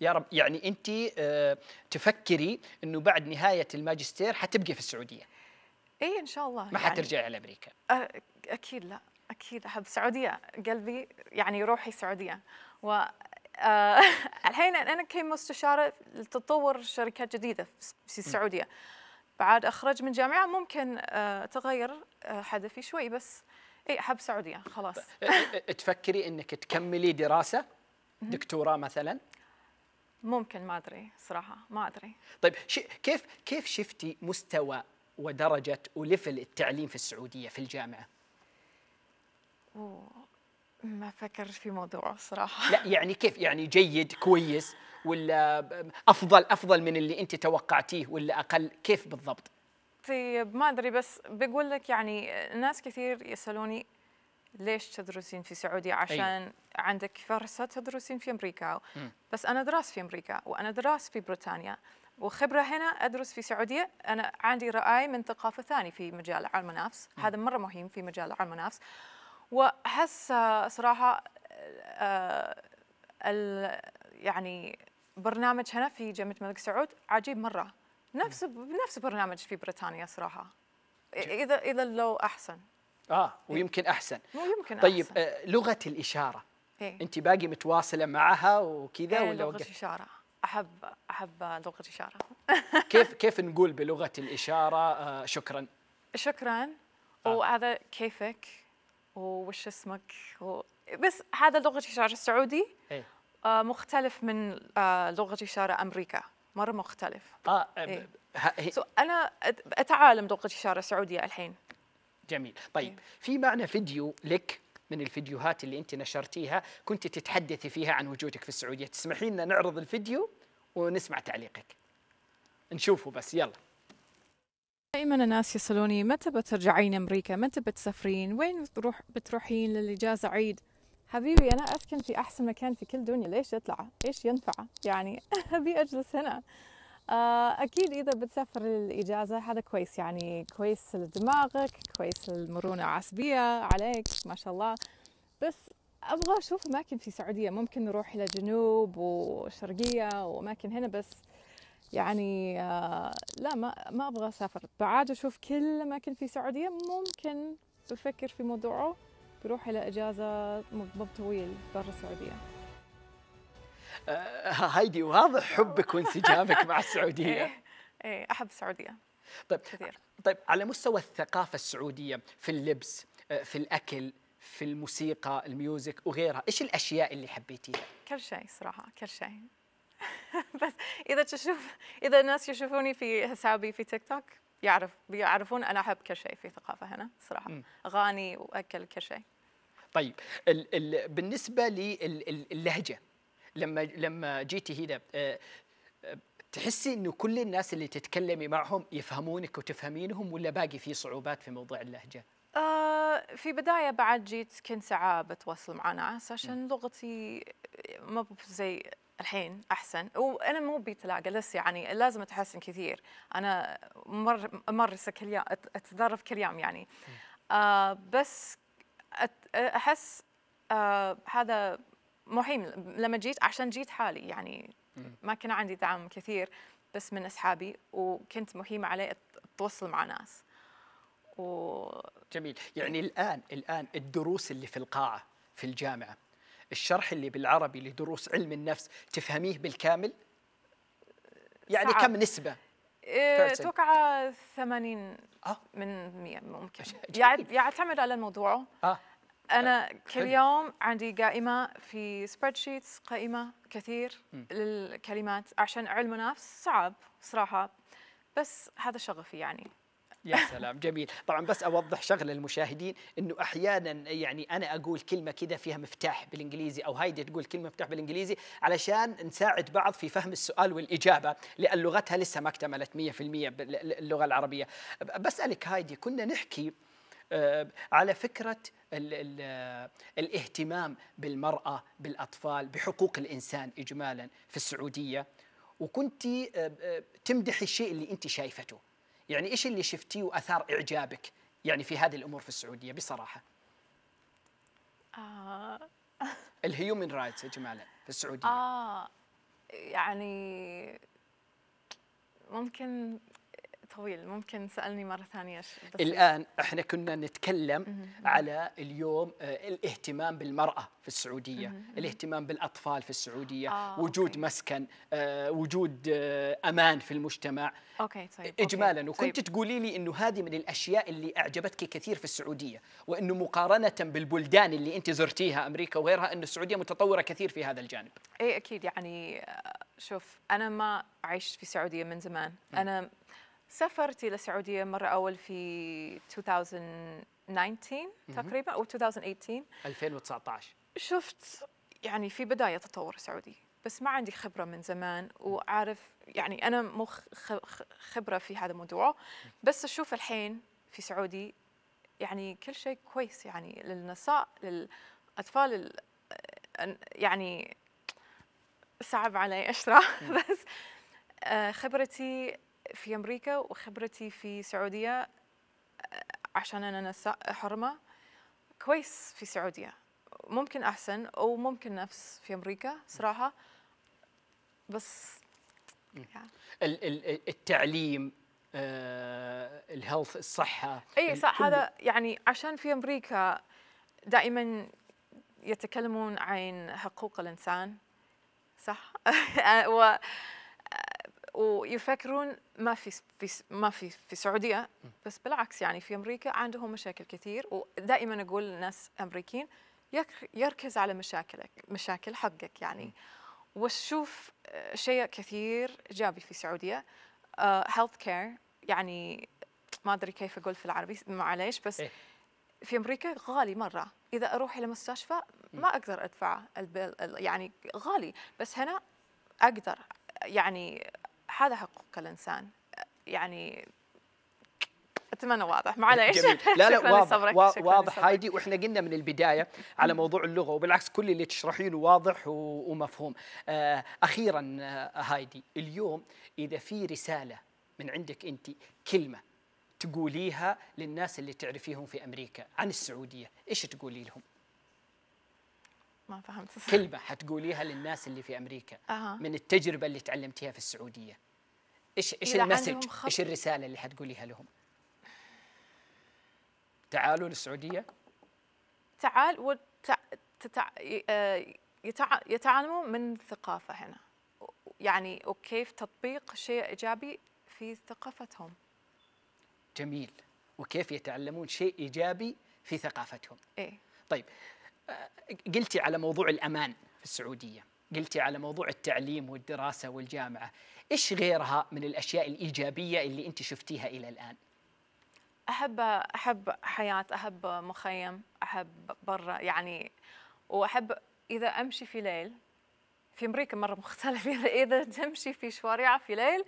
يا رب يعني انت آه، تفكري انه بعد نهايه الماجستير حتبقي في السعوديه اي ان شاء الله ما يعني حترجعي على امريكا اكيد لا اكيد احب السعوديه قلبي يعني روحي سعوديه و آه، (laughs) الحين انا كمستشاره لتطور شركات جديده في السعوديه م. بعد اخرج من جامعه ممكن آه، تغير هدفي آه، شوي بس اي احب سعوديه خلاص تفكري انك تكملي دراسه دكتوراه مثلا ممكن ما ادري صراحه ما ادري طيب كيف كيف شفتي مستوى ودرجه وليفل التعليم في السعوديه في الجامعه أوه. ما فكرت في موضوع صراحه لا يعني كيف يعني جيد كويس ولا افضل افضل من اللي انت توقعتيه ولا اقل كيف بالضبط طيب ما ادري بس بقول لك يعني ناس كثير يسالوني ليش تدرسين في سعودية أيوه. عشان أيوة. عندك فرصة تدرسين في أمريكا م. بس أنا دراس في أمريكا وأنا دراس في بريطانيا وخبرة هنا أدرس في سعودية أنا عندي رأي من ثقافة ثانية في مجال علم النفس هذا مرة مهم في مجال علم النفس وأحس صراحة آه، يعني برنامج هنا في جامعه الملك سعود عجيب مره نفس نفس برنامج في بريطانيا صراحه اذا اذا لو احسن اه ويمكن احسن ويمكن طيب، أحسن. طيب لغه الاشاره إيه؟ انت باقي متواصله معها وكذا إيه، ولا لغه الاشاره احب احب لغه الاشاره (laughs) كيف كيف نقول بلغه الاشاره آه، شكرا شكرا آه. وهذا كيفك وش اسمك بس هذا لغه الاشاره السعودي إيه؟ آه، مختلف من آه، لغه اشاره امريكا مره مختلف اه, آه، إيه؟ سو انا اتعلم لغه اشاره سعوديه الحين جميل طيب إيه؟ في معنا فيديو لك من الفيديوهات اللي انت نشرتيها كنت تتحدثي فيها عن وجودك في السعوديه تسمحي لنا نعرض الفيديو ونسمع تعليقك نشوفه بس يلا دائما الناس يسألوني متى بترجعين أمريكا متى بتسافرين وين بتروح بتروحين للإجازة عيد حبيبي أنا أسكن في أحسن مكان في كل دنيا ليش أطلع إيش ينفع يعني (laughs) أبي أجلس هنا آه، أكيد إذا بتسافر للإجازة هذا كويس يعني كويس لدماغك كويس للمرونة العصبية عليك ما شاء الله بس أبغى أشوف أماكن في السعودية ممكن نروح إلى جنوب وشرقية وأماكن هنا بس يعني آه، لا ما ما أبغى أسافر بعاد أشوف كل أماكن في السعودية ممكن بفكر في موضوعه بروح الى اجازه مو طويل برا السعوديه آه، هايدي واضح حبك وانسجامك مع السعوديه (laughs) إيه،, ايه احب السعوديه طيب كثير. طيب على مستوى الثقافه السعوديه في اللبس آه، في الاكل في الموسيقى الميوزك وغيرها ايش الاشياء اللي حبيتيها كل شيء صراحه كل شيء (laughs) بس اذا تشوف اذا الناس يشوفوني في حسابي في تيك توك يعرف بيعرفون أنا أحب كل شيء في ثقافة هنا صراحة م. أغاني وأكل كل شيء طيب ال ال بالنسبة للهجة لما لما جيتي هنا آه، آه، تحسي انه كل الناس اللي تتكلمي معهم يفهمونك وتفهمينهم ولا باقي في صعوبات في موضوع اللهجه؟ آه في بدايه بعد جيت كنت ساعات بتواصل مع ناس عشان لغتي مو زي الحين احسن وانا مو بيتلاقى لسه يعني لازم اتحسن كثير انا مر امارس كل يوم اتدرب كل يوم يعني آه بس احس آه هذا مهم لما جيت عشان جيت حالي يعني ما كان عندي دعم كثير بس من اصحابي وكنت مهيمه عليه اتواصل مع ناس و... جميل يعني الان الان الدروس اللي في القاعه في الجامعه الشرح اللي بالعربي لدروس علم النفس تفهميه بالكامل يعني صعب. كم نسبة؟ اتوقع إيه، 80 آه. من 100 ممكن (laughs) يعتمد على الموضوع آه. انا طيب، كل يوم عندي قائمه في سبريد شيتس قائمه كثير للكلمات عشان علم نفس صعب صراحه بس هذا شغفي يعني يا سلام جميل طبعا بس اوضح شغله للمشاهدين انه احيانا يعني انا اقول كلمه كذا فيها مفتاح بالانجليزي او هايدي تقول كلمه مفتاح بالانجليزي علشان نساعد بعض في فهم السؤال والاجابه لان لغتها لسه ما اكتملت 100% باللغه العربيه بسالك هايدي كنا نحكي آه، على فكره الـ الـ الاهتمام بالمراه بالاطفال بحقوق الانسان اجمالا في السعوديه وكنت آه، آه، تمدحي الشيء اللي انت شايفته يعني ايش اللي شفتيه واثار اعجابك يعني في هذه الامور في السعوديه بصراحه؟ آه الهيومن رايتس يا جماعه في السعوديه اه يعني ممكن طويل ممكن سألني مرة ثانية الآن يعني. احنا كنا نتكلم على اليوم آه، الاهتمام بالمرأة في السعودية الاهتمام بالأطفال في السعودية آه، وجود أوكي. مسكن آه، وجود آه، أمان في المجتمع أوكي طيب إجمالا أوكي. وكنت طيب. تقولي لي أنه هذه من الأشياء اللي أعجبتك كثير في السعودية وأنه مقارنة بالبلدان اللي أنت زرتيها أمريكا وغيرها أن السعودية متطورة كثير في هذا الجانب أي أكيد يعني شوف أنا ما عشت في السعودية من زمان أنا سافرت الى السعوديه مره اول في 2019 تقريبا او 2018 2019 شفت يعني في بدايه تطور السعودي بس ما عندي خبره من زمان وعارف يعني انا مو خبره في هذا الموضوع بس اشوف الحين في سعودي يعني كل شيء كويس يعني للنساء للاطفال يعني صعب علي اشرح (laughs) بس آه، خبرتي في امريكا وخبرتي في السعوديه آه، عشان انا نساء حرمه كويس في السعوديه ممكن احسن او ممكن نفس في امريكا صراحه بس يعني. التعليم آه، الهيلث الصحه اي صح هذا يعني عشان في امريكا دائما يتكلمون عن حقوق الانسان صح (laughs) آه، و ويفكرون ما في ما في في السعوديه بس بالعكس يعني في امريكا عندهم مشاكل كثير ودائما اقول للناس امريكيين يركز على مشاكلك مشاكل حقك يعني وشوف آه، شيء كثير ايجابي في السعوديه هيلث آه، كير يعني ما ادري كيف اقول في العربي معليش بس إيه. في امريكا غالي مره اذا اروح الى مستشفى ما اقدر ادفع البيل يعني غالي بس هنا اقدر يعني هذا حقوق الانسان يعني اتمنى واضح ما عليش (laughs) لا لا واضح واضح هايدي واحنا قلنا من البدايه على موضوع اللغه وبالعكس كل اللي تشرحينه واضح ومفهوم آه، اخيرا آه، هايدي اليوم اذا في رساله من عندك انت كلمه تقوليها للناس اللي تعرفيهم في امريكا عن السعوديه ايش تقولي لهم ما فهمت كلمه حتقوليها للناس اللي في امريكا آه. من التجربه اللي تعلمتيها في السعوديه ايش ايش المسج؟ ايش الرساله اللي حتقوليها لهم؟ تعالوا للسعوديه تعال وتع... آه، يتع... يتعلموا من ثقافة هنا يعني وكيف تطبيق شيء ايجابي في ثقافتهم جميل وكيف يتعلمون شيء ايجابي في ثقافتهم ايه طيب آه، قلتي على موضوع الامان في السعوديه قلتي على موضوع التعليم والدراسة والجامعة إيش غيرها من الأشياء الإيجابية اللي أنت شفتيها إلى الآن؟ أحب أحب حياة أحب مخيم أحب برا يعني وأحب إذا أمشي في ليل في أمريكا مرة مختلفة (laughs) إذا تمشي في شوارع في ليل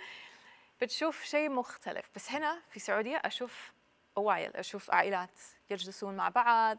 بتشوف شيء مختلف بس هنا في السعودية أشوف اوائل، أشوف عائلات يجلسون مع بعض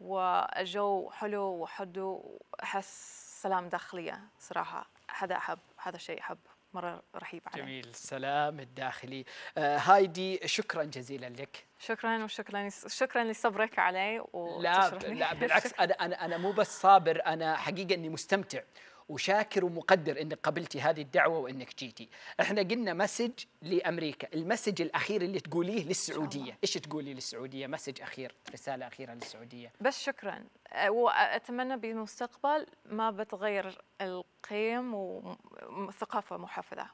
والجو حلو وحدو أحس سلام داخليه صراحه هذا احب هذا الشيء احب مره رهيب عليك جميل السلام الداخلي آه هايدي شكرا جزيلا لك شكرا وشكرا شكرا لصبرك علي لا لا بالعكس (laughs) انا انا انا مو بس صابر انا حقيقه اني مستمتع وشاكر ومقدر انك قبلتي هذه الدعوه وانك جيتي احنا قلنا مسج لامريكا المسج الاخير اللي تقوليه للسعوديه ايش تقولي للسعوديه مسج اخير رساله اخيره للسعوديه بس شكرا أه، واتمنى بالمستقبل ما بتغير القيم وثقافه محافظه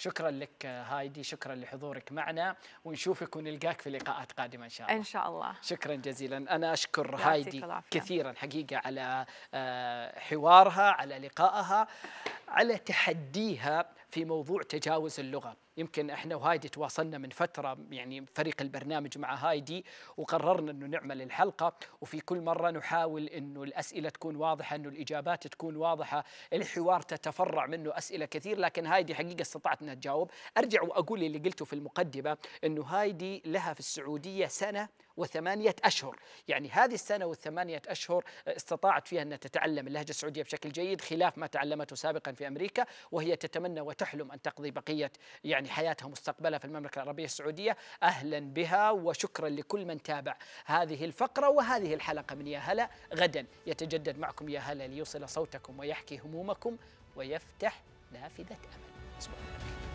شكرا لك هايدي شكرا لحضورك معنا ونشوفك ونلقاك في لقاءات قادمه ان شاء الله ان شاء الله شكرا جزيلا انا اشكر هايدي كثيرا حقيقه على آه، حوارها على لقائها على تحديها في موضوع تجاوز اللغه يمكن احنا وهايدي تواصلنا من فتره يعني فريق البرنامج مع هايدي وقررنا انه نعمل الحلقه وفي كل مره نحاول انه الاسئله تكون واضحه انه الاجابات تكون واضحه الحوار تتفرع منه اسئله كثير لكن هايدي حقيقه استطعت انها تجاوب ارجع واقول اللي قلته في المقدمه انه هايدي لها في السعوديه سنه وثمانية أشهر يعني هذه السنة والثمانية أشهر آه، استطاعت فيها أن تتعلم اللهجة السعودية بشكل جيد خلاف ما تعلمته سابقا في أمريكا وهي تتمنى وتحلم أن تقضي بقية يعني حياتها مستقبلا في المملكة العربية السعودية أهلا بها وشكرا لكل من تابع هذه الفقرة وهذه الحلقة من يا هلا غدا يتجدد معكم يا هلا ليوصل صوتكم ويحكي همومكم ويفتح نافذة أمل أسبوع